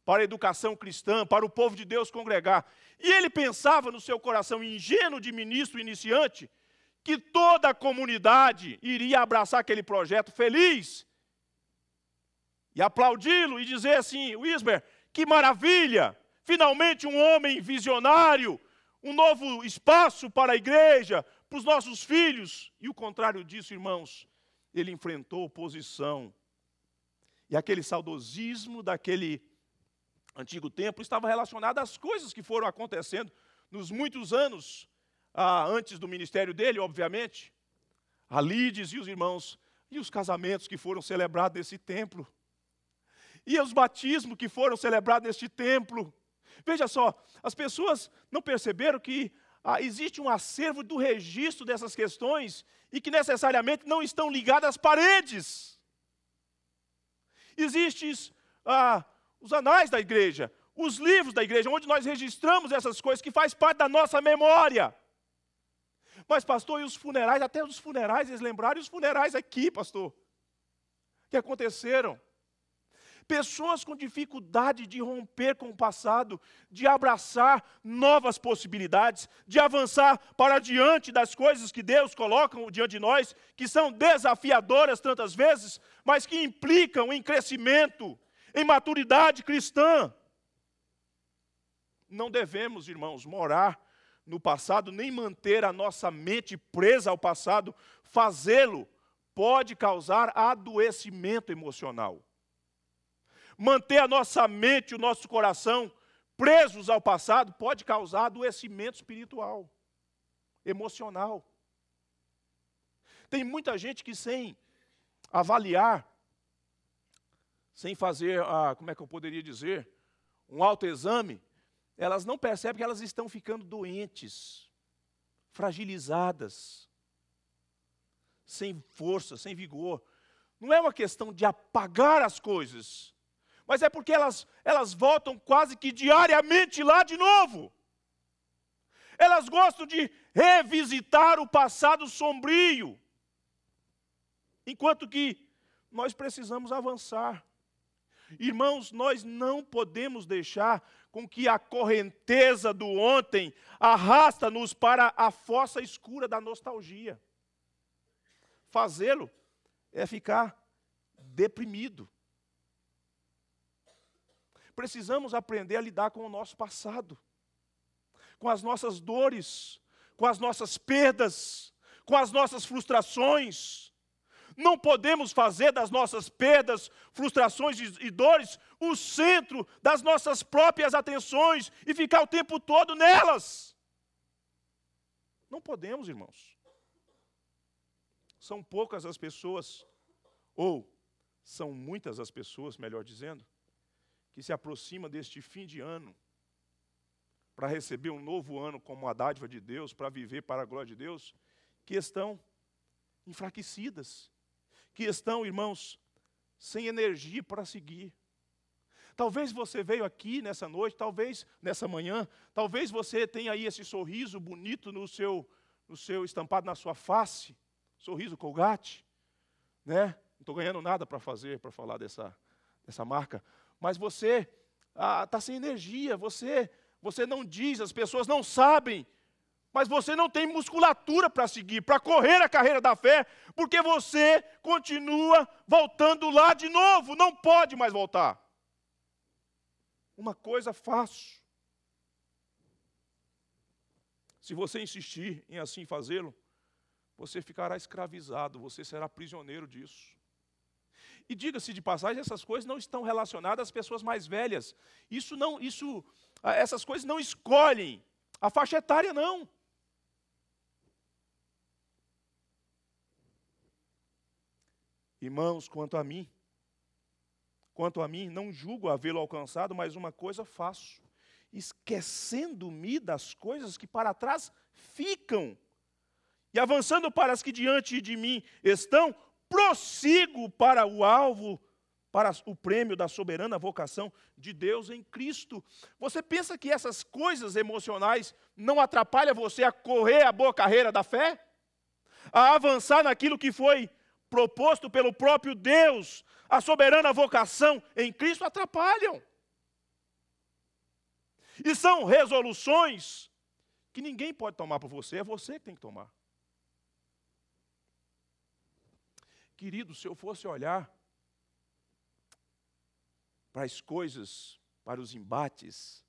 para a educação cristã, para o povo de Deus congregar. E ele pensava no seu coração ingênuo de ministro iniciante que toda a comunidade iria abraçar aquele projeto feliz e aplaudi-lo e dizer assim: Wisber, que maravilha! Finalmente um homem visionário, um novo espaço para a igreja, para os nossos filhos. E o contrário disso, irmãos, ele enfrentou oposição. E aquele saudosismo daquele antigo templo estava relacionada às coisas que foram acontecendo nos muitos anos ah, antes do ministério dele, obviamente. A Lides e os irmãos, e os casamentos que foram celebrados nesse templo, e os batismos que foram celebrados neste templo. Veja só, as pessoas não perceberam que ah, existe um acervo do registro dessas questões e que necessariamente não estão ligadas às paredes. Existe ah, os anais da igreja, os livros da igreja, onde nós registramos essas coisas que faz parte da nossa memória. Mas, pastor, e os funerais? Até os funerais, eles lembraram, e os funerais aqui, pastor, que aconteceram. Pessoas com dificuldade de romper com o passado, de abraçar novas possibilidades, de avançar para diante das coisas que Deus coloca diante de nós, que são desafiadoras tantas vezes, mas que implicam em crescimento, em maturidade cristã. Não devemos, irmãos, morar no passado, nem manter a nossa mente presa ao passado. Fazê-lo pode causar adoecimento emocional. Manter a nossa mente, o nosso coração presos ao passado pode causar adoecimento espiritual, emocional. Tem muita gente que, sem avaliar sem fazer, ah, como é que eu poderia dizer, um autoexame, elas não percebem que elas estão ficando doentes, fragilizadas, sem força, sem vigor. Não é uma questão de apagar as coisas, mas é porque elas, elas voltam quase que diariamente lá de novo. Elas gostam de revisitar o passado sombrio, enquanto que nós precisamos avançar Irmãos, nós não podemos deixar com que a correnteza do ontem arrasta-nos para a fossa escura da nostalgia. Fazê-lo é ficar deprimido. Precisamos aprender a lidar com o nosso passado, com as nossas dores, com as nossas perdas, com as nossas frustrações não podemos fazer das nossas perdas, frustrações e dores o centro das nossas próprias atenções e ficar o tempo todo nelas. Não podemos, irmãos. São poucas as pessoas, ou são muitas as pessoas, melhor dizendo, que se aproximam deste fim de ano para receber um novo ano como a dádiva de Deus, para viver para a glória de Deus, que estão enfraquecidas, que estão, irmãos, sem energia para seguir. Talvez você veio aqui nessa noite, talvez nessa manhã, talvez você tenha aí esse sorriso bonito no seu, no seu estampado na sua face, sorriso Colgate, né? Não estou ganhando nada para fazer, para falar dessa, dessa marca. Mas você está ah, tá sem energia, você, você não diz, as pessoas não sabem mas você não tem musculatura para seguir, para correr a carreira da fé, porque você continua voltando lá de novo, não pode mais voltar. Uma coisa fácil. Se você insistir em assim fazê-lo, você ficará escravizado, você será prisioneiro disso. E diga-se de passagem, essas coisas não estão relacionadas às pessoas mais velhas. Isso não, isso, ah, essas coisas não escolhem a faixa etária não. Irmãos, quanto a mim, quanto a mim, não julgo havê-lo alcançado, mas uma coisa faço, esquecendo-me das coisas que para trás ficam e avançando para as que diante de mim estão, prossigo para o alvo, para o prêmio da soberana vocação de Deus em Cristo. Você pensa que essas coisas emocionais não atrapalham você a correr a boa carreira da fé? A avançar naquilo que foi proposto pelo próprio Deus, a soberana vocação em Cristo, atrapalham. E são resoluções que ninguém pode tomar por você, é você que tem que tomar. Querido, se eu fosse olhar para as coisas, para os embates,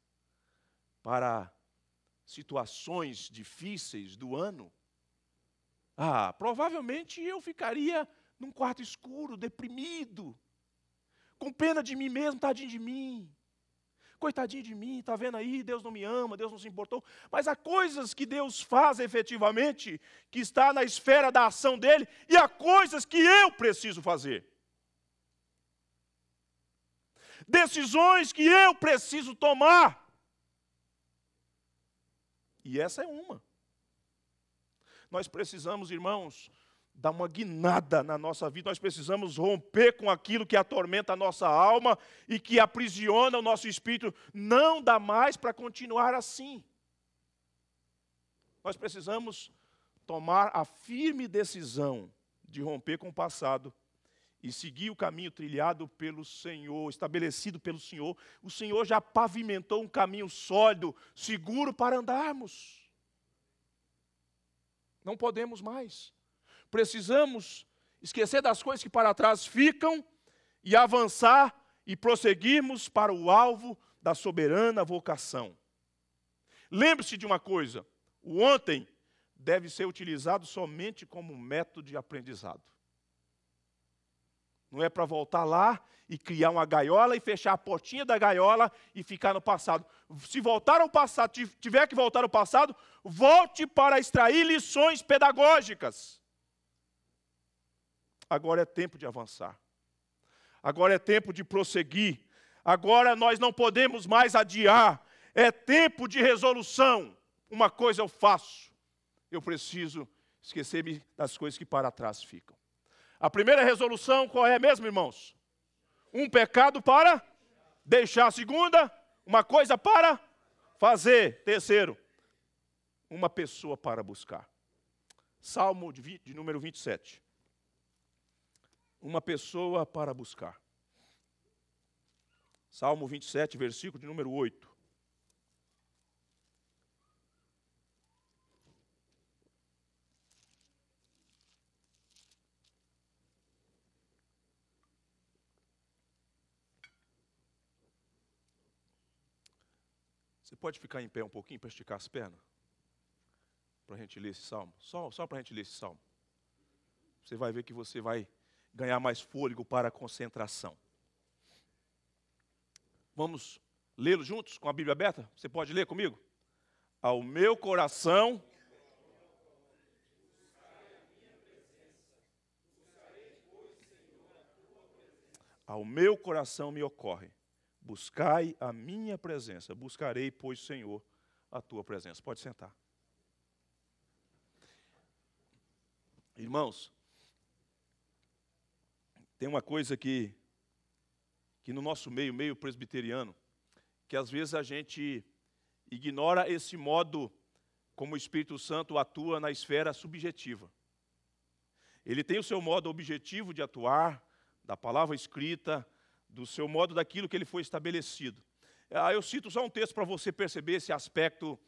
para situações difíceis do ano, ah, provavelmente eu ficaria num quarto escuro, deprimido, com pena de mim mesmo, tadinho de mim. Coitadinho de mim, está vendo aí? Deus não me ama, Deus não se importou. Mas há coisas que Deus faz efetivamente, que está na esfera da ação dele, e há coisas que eu preciso fazer. Decisões que eu preciso tomar. E essa é uma. Nós precisamos, irmãos, dar uma guinada na nossa vida, nós precisamos romper com aquilo que atormenta a nossa alma e que aprisiona o nosso espírito. Não dá mais para continuar assim. Nós precisamos tomar a firme decisão de romper com o passado e seguir o caminho trilhado pelo Senhor, estabelecido pelo Senhor. O Senhor já pavimentou um caminho sólido, seguro para andarmos. Não podemos mais. Precisamos esquecer das coisas que para trás ficam e avançar e prosseguirmos para o alvo da soberana vocação. Lembre-se de uma coisa: o ontem deve ser utilizado somente como método de aprendizado. Não é para voltar lá e criar uma gaiola e fechar a portinha da gaiola e ficar no passado. Se voltar ao passado, tiver que voltar ao passado, volte para extrair lições pedagógicas. Agora é tempo de avançar. Agora é tempo de prosseguir. Agora nós não podemos mais adiar. É tempo de resolução. Uma coisa eu faço. Eu preciso esquecer-me das coisas que para trás ficam. A primeira resolução qual é mesmo, irmãos? Um pecado para deixar. A segunda, uma coisa para fazer. Terceiro, uma pessoa para buscar. Salmo de, de número 27. Uma pessoa para buscar. Salmo 27, versículo de número 8. pode ficar em pé um pouquinho para esticar as pernas? Para a gente ler esse salmo. Só, só para a gente ler esse salmo. Você vai ver que você vai ganhar mais fôlego para a concentração. Vamos lê-lo juntos com a Bíblia aberta? Você pode ler comigo? Ao meu coração. Ao meu coração me ocorre Buscai a minha presença, buscarei, pois, Senhor, a tua presença. Pode sentar. Irmãos, tem uma coisa que, que no nosso meio, meio presbiteriano, que às vezes a gente ignora esse modo como o Espírito Santo atua na esfera subjetiva. Ele tem o seu modo objetivo de atuar, da palavra escrita, do seu modo daquilo que ele foi estabelecido. Ah, eu cito só um texto para você perceber esse aspecto,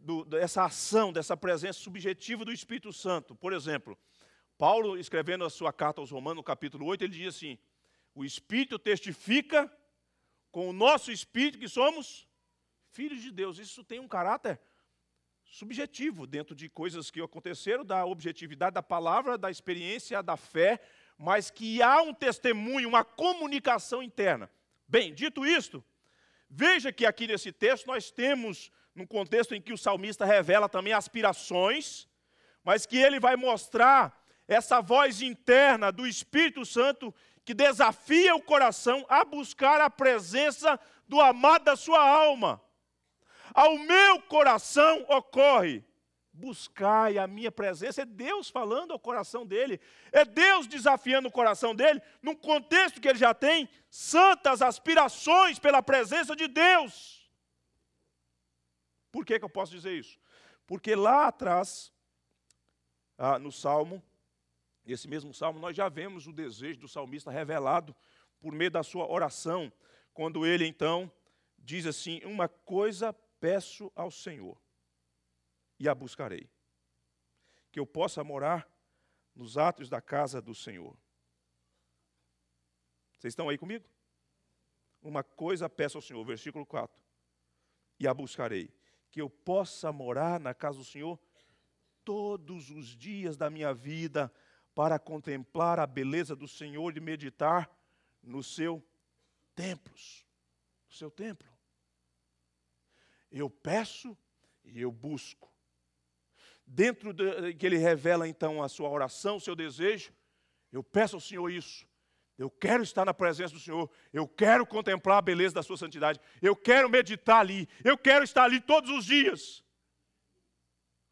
do, dessa ação, dessa presença subjetiva do Espírito Santo. Por exemplo, Paulo, escrevendo a sua carta aos Romanos, no capítulo 8, ele diz assim: O Espírito testifica com o nosso espírito que somos filhos de Deus. Isso tem um caráter subjetivo dentro de coisas que aconteceram, da objetividade da palavra, da experiência, da fé, mas que há um testemunho, uma comunicação interna. Bem, dito isto, veja que aqui nesse texto nós temos, num contexto em que o salmista revela também aspirações, mas que ele vai mostrar essa voz interna do Espírito Santo que desafia o coração a buscar a presença do amado da sua alma. Ao meu coração ocorre buscai a minha presença, é Deus falando ao coração dele, é Deus desafiando o coração dele, num contexto que ele já tem santas aspirações pela presença de Deus. Por que, que eu posso dizer isso? Porque lá atrás, ah, no Salmo, esse mesmo Salmo, nós já vemos o desejo do salmista revelado por meio da sua oração, quando ele então diz assim: Uma coisa peço ao Senhor e a buscarei, que eu possa morar nos átrios da casa do Senhor. Vocês estão aí comigo? Uma coisa peço ao Senhor, versículo 4, e a buscarei, que eu possa morar na casa do Senhor todos os dias da minha vida, para contemplar a beleza do Senhor e meditar no seu templos, no seu templo. Eu peço e eu busco dentro de, eh, que ele revela então a sua oração, o seu desejo, eu peço ao Senhor isso. Eu quero estar na presença do Senhor, eu quero contemplar a beleza da sua santidade, eu quero meditar ali, eu quero estar ali todos os dias.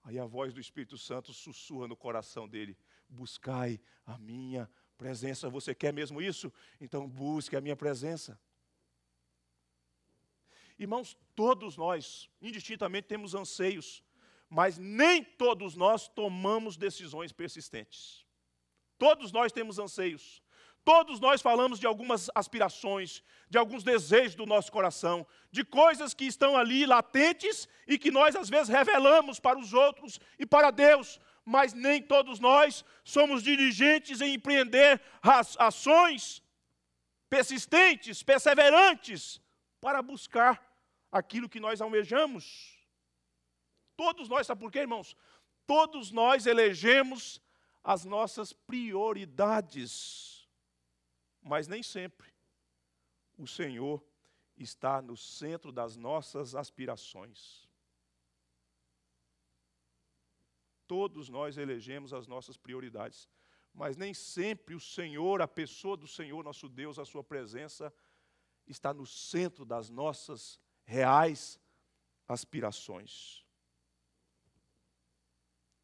Aí a voz do Espírito Santo sussurra no coração dele: Buscai a minha presença. Você quer mesmo isso? Então busque a minha presença. Irmãos, todos nós, indistintamente, temos anseios mas nem todos nós tomamos decisões persistentes. Todos nós temos anseios. Todos nós falamos de algumas aspirações, de alguns desejos do nosso coração, de coisas que estão ali latentes e que nós às vezes revelamos para os outros e para Deus, mas nem todos nós somos dirigentes em empreender ações persistentes, perseverantes, para buscar aquilo que nós almejamos. Todos nós, sabe por quê, irmãos? Todos nós elegemos as nossas prioridades, mas nem sempre o Senhor está no centro das nossas aspirações. Todos nós elegemos as nossas prioridades, mas nem sempre o Senhor, a pessoa do Senhor, nosso Deus, a sua presença, está no centro das nossas reais aspirações.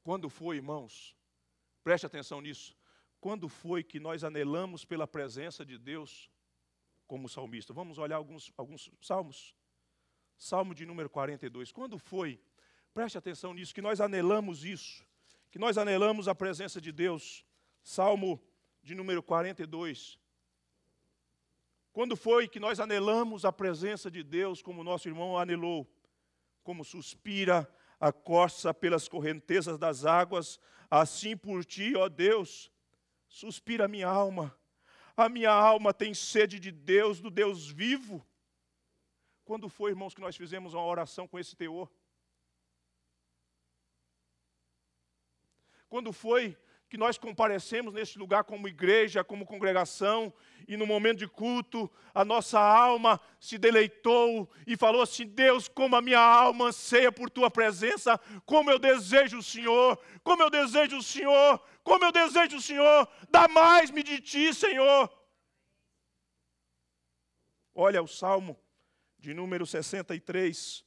Quando foi, irmãos, preste atenção nisso, quando foi que nós anelamos pela presença de Deus como salmista? Vamos olhar alguns, alguns salmos. Salmo de número 42. Quando foi, preste atenção nisso, que nós anelamos isso, que nós anelamos a presença de Deus. Salmo de número 42. Quando foi que nós anelamos a presença de Deus como nosso irmão anelou? Como suspira a pelas correntezas das águas, assim por ti, ó Deus, suspira a minha alma. A minha alma tem sede de Deus, do Deus vivo. Quando foi, irmãos, que nós fizemos uma oração com esse teor? Quando foi que nós comparecemos neste lugar como igreja, como congregação, e no momento de culto, a nossa alma se deleitou e falou assim: Deus, como a minha alma anseia por tua presença, como eu desejo o Senhor, como eu desejo o Senhor, como eu desejo o Senhor, dá mais-me de ti, Senhor. Olha o Salmo de número 63,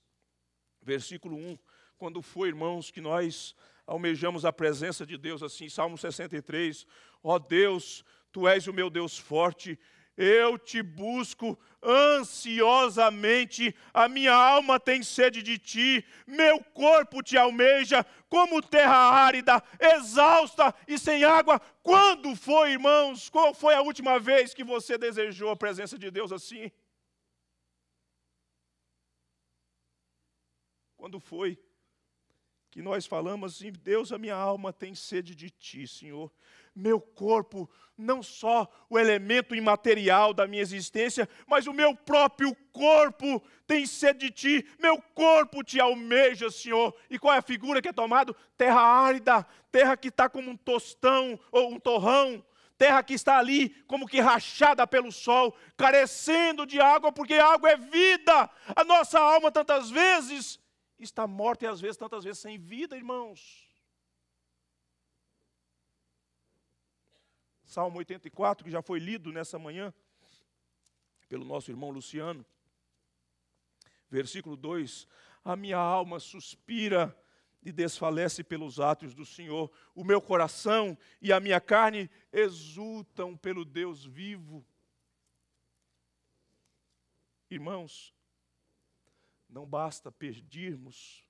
versículo 1, quando foi, irmãos, que nós almejamos a presença de Deus assim. Salmo 63, ó oh Deus, tu és o meu Deus forte, eu te busco ansiosamente, a minha alma tem sede de ti, meu corpo te almeja, como terra árida, exausta e sem água. Quando foi, irmãos? Qual foi a última vez que você desejou a presença de Deus assim? Quando foi? que nós falamos assim: Deus, a minha alma tem sede de ti, Senhor. Meu corpo, não só o elemento imaterial da minha existência, mas o meu próprio corpo tem sede de ti. Meu corpo te almeja, Senhor. E qual é a figura que é tomado? Terra árida, terra que está como um tostão ou um torrão terra que está ali como que rachada pelo sol, carecendo de água, porque água é vida. A nossa alma tantas vezes está morta e às vezes, tantas vezes, sem vida, irmãos. Salmo 84, que já foi lido nessa manhã pelo nosso irmão Luciano. Versículo 2: A minha alma suspira e desfalece pelos atos do Senhor, o meu coração e a minha carne exultam pelo Deus vivo. Irmãos, não basta pedirmos,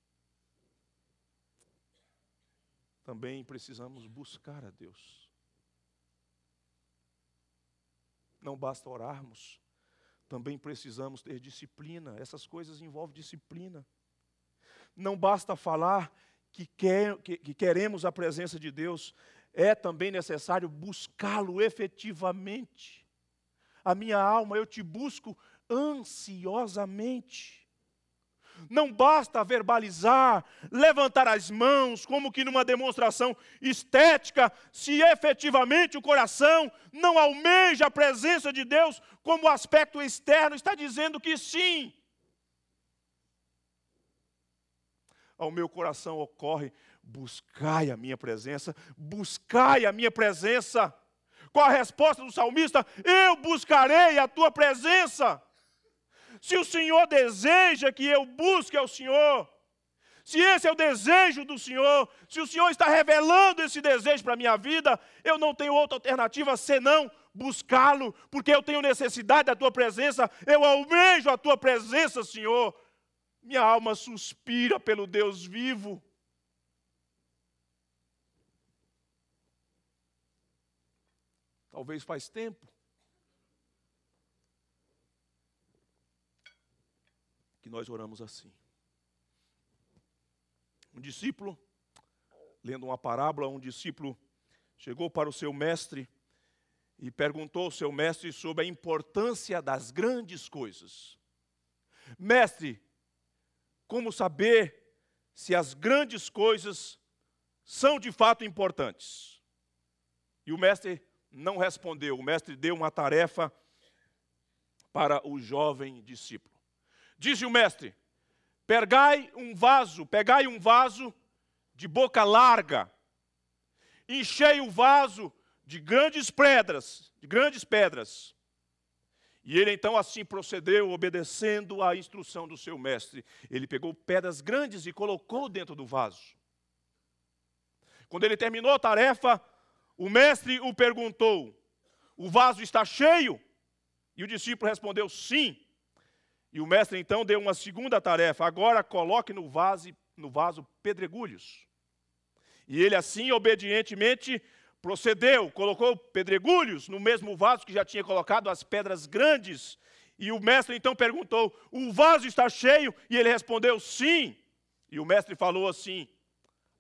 também precisamos buscar a Deus. Não basta orarmos, também precisamos ter disciplina. Essas coisas envolvem disciplina. Não basta falar que, quer, que, que queremos a presença de Deus, é também necessário buscá-lo efetivamente. A minha alma, eu te busco ansiosamente. Não basta verbalizar, levantar as mãos, como que numa demonstração estética, se efetivamente o coração não almeja a presença de Deus como aspecto externo, está dizendo que sim. Ao meu coração ocorre, buscai a minha presença, buscai a minha presença. Qual a resposta do salmista? Eu buscarei a tua presença. Se o Senhor deseja que eu busque ao Senhor, se esse é o desejo do Senhor, se o Senhor está revelando esse desejo para a minha vida, eu não tenho outra alternativa senão buscá-lo, porque eu tenho necessidade da tua presença, eu almejo a tua presença, Senhor. Minha alma suspira pelo Deus vivo. Talvez faz tempo que nós oramos assim. Um discípulo, lendo uma parábola, um discípulo chegou para o seu mestre e perguntou ao seu mestre sobre a importância das grandes coisas. Mestre, como saber se as grandes coisas são de fato importantes? E o mestre não respondeu. O mestre deu uma tarefa para o jovem discípulo. Diz o mestre: Pegai um vaso, pegai um vaso de boca larga, enchei o vaso de grandes pedras, de grandes pedras. E ele então assim procedeu, obedecendo à instrução do seu mestre. Ele pegou pedras grandes e colocou dentro do vaso. Quando ele terminou a tarefa, o mestre o perguntou: O vaso está cheio? E o discípulo respondeu: Sim. E o mestre então deu uma segunda tarefa: agora coloque no vaso, no vaso pedregulhos. E ele assim obedientemente procedeu, colocou pedregulhos no mesmo vaso que já tinha colocado as pedras grandes. E o mestre então perguntou: O vaso está cheio? E ele respondeu: Sim. E o mestre falou assim: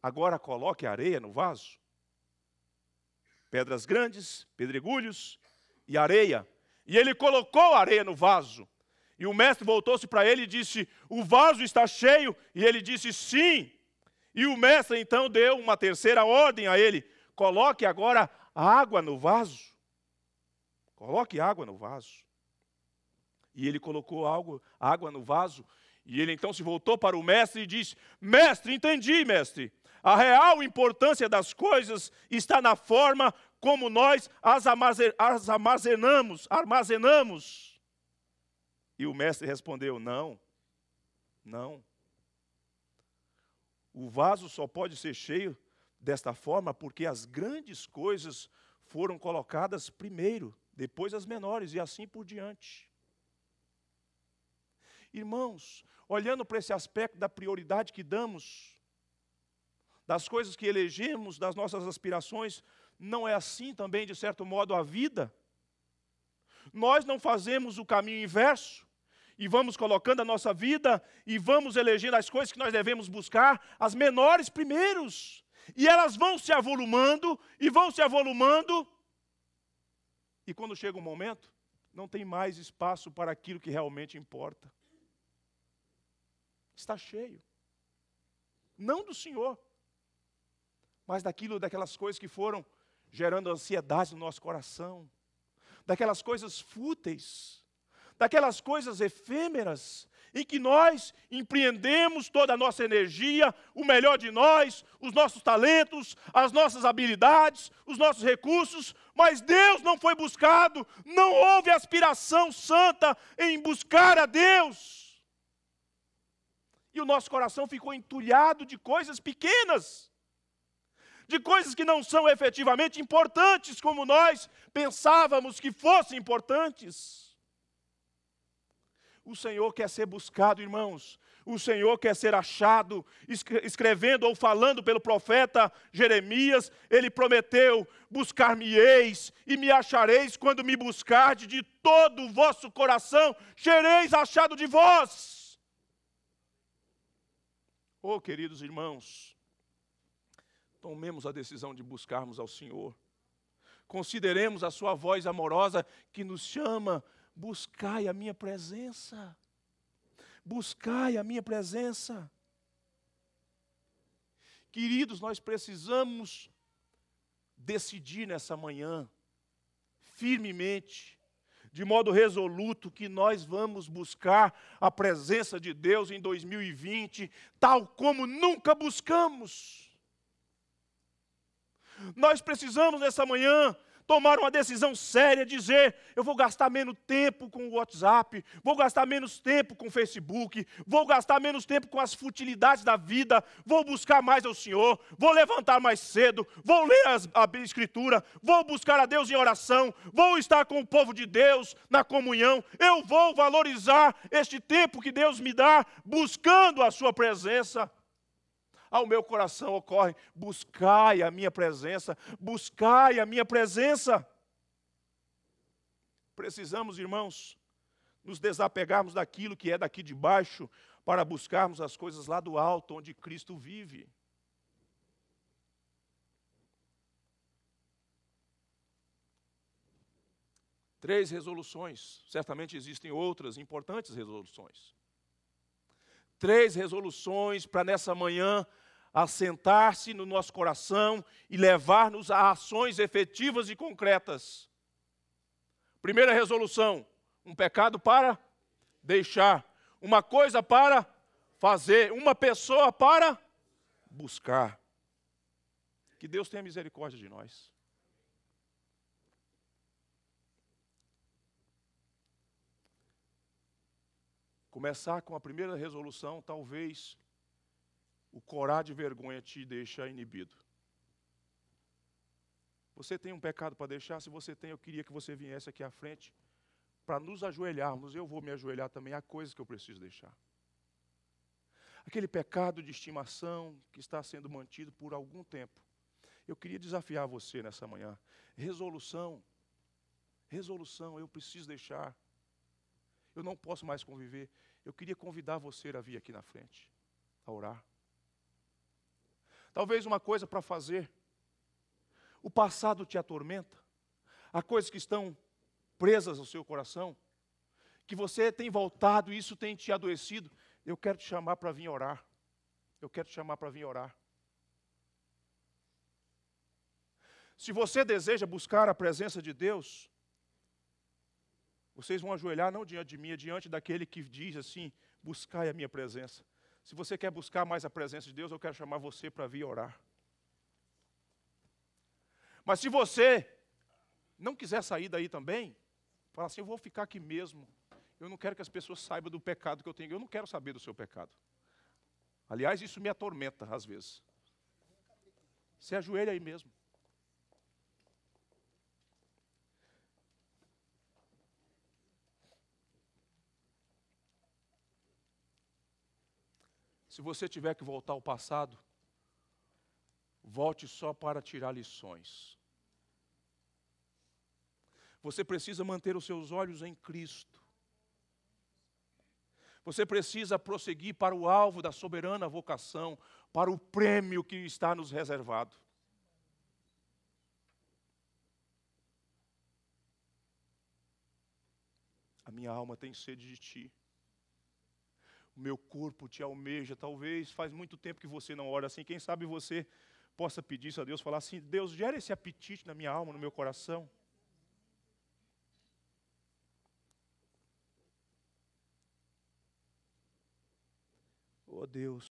Agora coloque areia no vaso. Pedras grandes, pedregulhos e areia. E ele colocou areia no vaso. E o mestre voltou-se para ele e disse: O vaso está cheio? E ele disse: Sim. E o mestre então deu uma terceira ordem a ele: Coloque agora água no vaso. Coloque água no vaso. E ele colocou algo, água no vaso. E ele então se voltou para o mestre e disse: Mestre, entendi, mestre. A real importância das coisas está na forma como nós as armazenamos. armazenamos. E o mestre respondeu: Não, não. O vaso só pode ser cheio desta forma porque as grandes coisas foram colocadas primeiro, depois as menores e assim por diante. Irmãos, olhando para esse aspecto da prioridade que damos, das coisas que elegemos, das nossas aspirações, não é assim também, de certo modo, a vida? Nós não fazemos o caminho inverso? e vamos colocando a nossa vida e vamos elegendo as coisas que nós devemos buscar, as menores primeiros. E elas vão se avolumando e vão se avolumando. E quando chega um momento, não tem mais espaço para aquilo que realmente importa. Está cheio. Não do Senhor, mas daquilo, daquelas coisas que foram gerando ansiedade no nosso coração, daquelas coisas fúteis daquelas coisas efêmeras em que nós empreendemos toda a nossa energia, o melhor de nós, os nossos talentos, as nossas habilidades, os nossos recursos, mas Deus não foi buscado, não houve aspiração santa em buscar a Deus. E o nosso coração ficou entulhado de coisas pequenas, de coisas que não são efetivamente importantes como nós pensávamos que fossem importantes. O Senhor quer ser buscado, irmãos. O Senhor quer ser achado. Escrevendo ou falando pelo profeta Jeremias, ele prometeu: Buscar-me-eis e me achareis quando me buscardes de todo o vosso coração, sereis achado de vós. Oh, queridos irmãos, tomemos a decisão de buscarmos ao Senhor consideremos a sua voz amorosa que nos chama buscai a minha presença. Buscai a minha presença. Queridos, nós precisamos decidir nessa manhã, firmemente, de modo resoluto, que nós vamos buscar a presença de Deus em 2020, tal como nunca buscamos. Nós precisamos nessa manhã tomar uma decisão séria, dizer: eu vou gastar menos tempo com o WhatsApp, vou gastar menos tempo com o Facebook, vou gastar menos tempo com as futilidades da vida, vou buscar mais ao Senhor, vou levantar mais cedo, vou ler as, a Escritura, vou buscar a Deus em oração, vou estar com o povo de Deus na comunhão, eu vou valorizar este tempo que Deus me dá buscando a Sua presença ao meu coração ocorre: buscai a minha presença, buscai a minha presença. Precisamos, irmãos, nos desapegarmos daquilo que é daqui de baixo para buscarmos as coisas lá do alto onde Cristo vive. Três resoluções, certamente existem outras importantes resoluções três resoluções para nessa manhã assentar-se no nosso coração e levar-nos a ações efetivas e concretas. Primeira resolução: um pecado para deixar, uma coisa para fazer, uma pessoa para buscar. Que Deus tenha misericórdia de nós. Começar com a primeira resolução, talvez o corar de vergonha te deixa inibido. Você tem um pecado para deixar? Se você tem, eu queria que você viesse aqui à frente para nos ajoelharmos. Eu vou me ajoelhar também. Há coisas que eu preciso deixar. Aquele pecado de estimação que está sendo mantido por algum tempo. Eu queria desafiar você nessa manhã. Resolução. Resolução, eu preciso deixar eu não posso mais conviver. Eu queria convidar você a vir aqui na frente, a orar. Talvez uma coisa para fazer. O passado te atormenta, há coisas que estão presas ao seu coração, que você tem voltado e isso tem te adoecido. Eu quero te chamar para vir orar. Eu quero te chamar para vir orar. Se você deseja buscar a presença de Deus, vocês vão ajoelhar não diante de mim, é diante daquele que diz assim: buscai a minha presença. Se você quer buscar mais a presença de Deus, eu quero chamar você para vir orar. Mas se você não quiser sair daí também, fala assim: eu vou ficar aqui mesmo. Eu não quero que as pessoas saibam do pecado que eu tenho. Eu não quero saber do seu pecado. Aliás, isso me atormenta às vezes. Se ajoelha aí mesmo. Se você tiver que voltar ao passado, volte só para tirar lições. Você precisa manter os seus olhos em Cristo. Você precisa prosseguir para o alvo da soberana vocação, para o prêmio que está nos reservado. A minha alma tem sede de ti. O meu corpo te almeja. Talvez faz muito tempo que você não ora assim. Quem sabe você possa pedir isso a Deus, falar assim: Deus, gera esse apetite na minha alma, no meu coração. Oh Deus,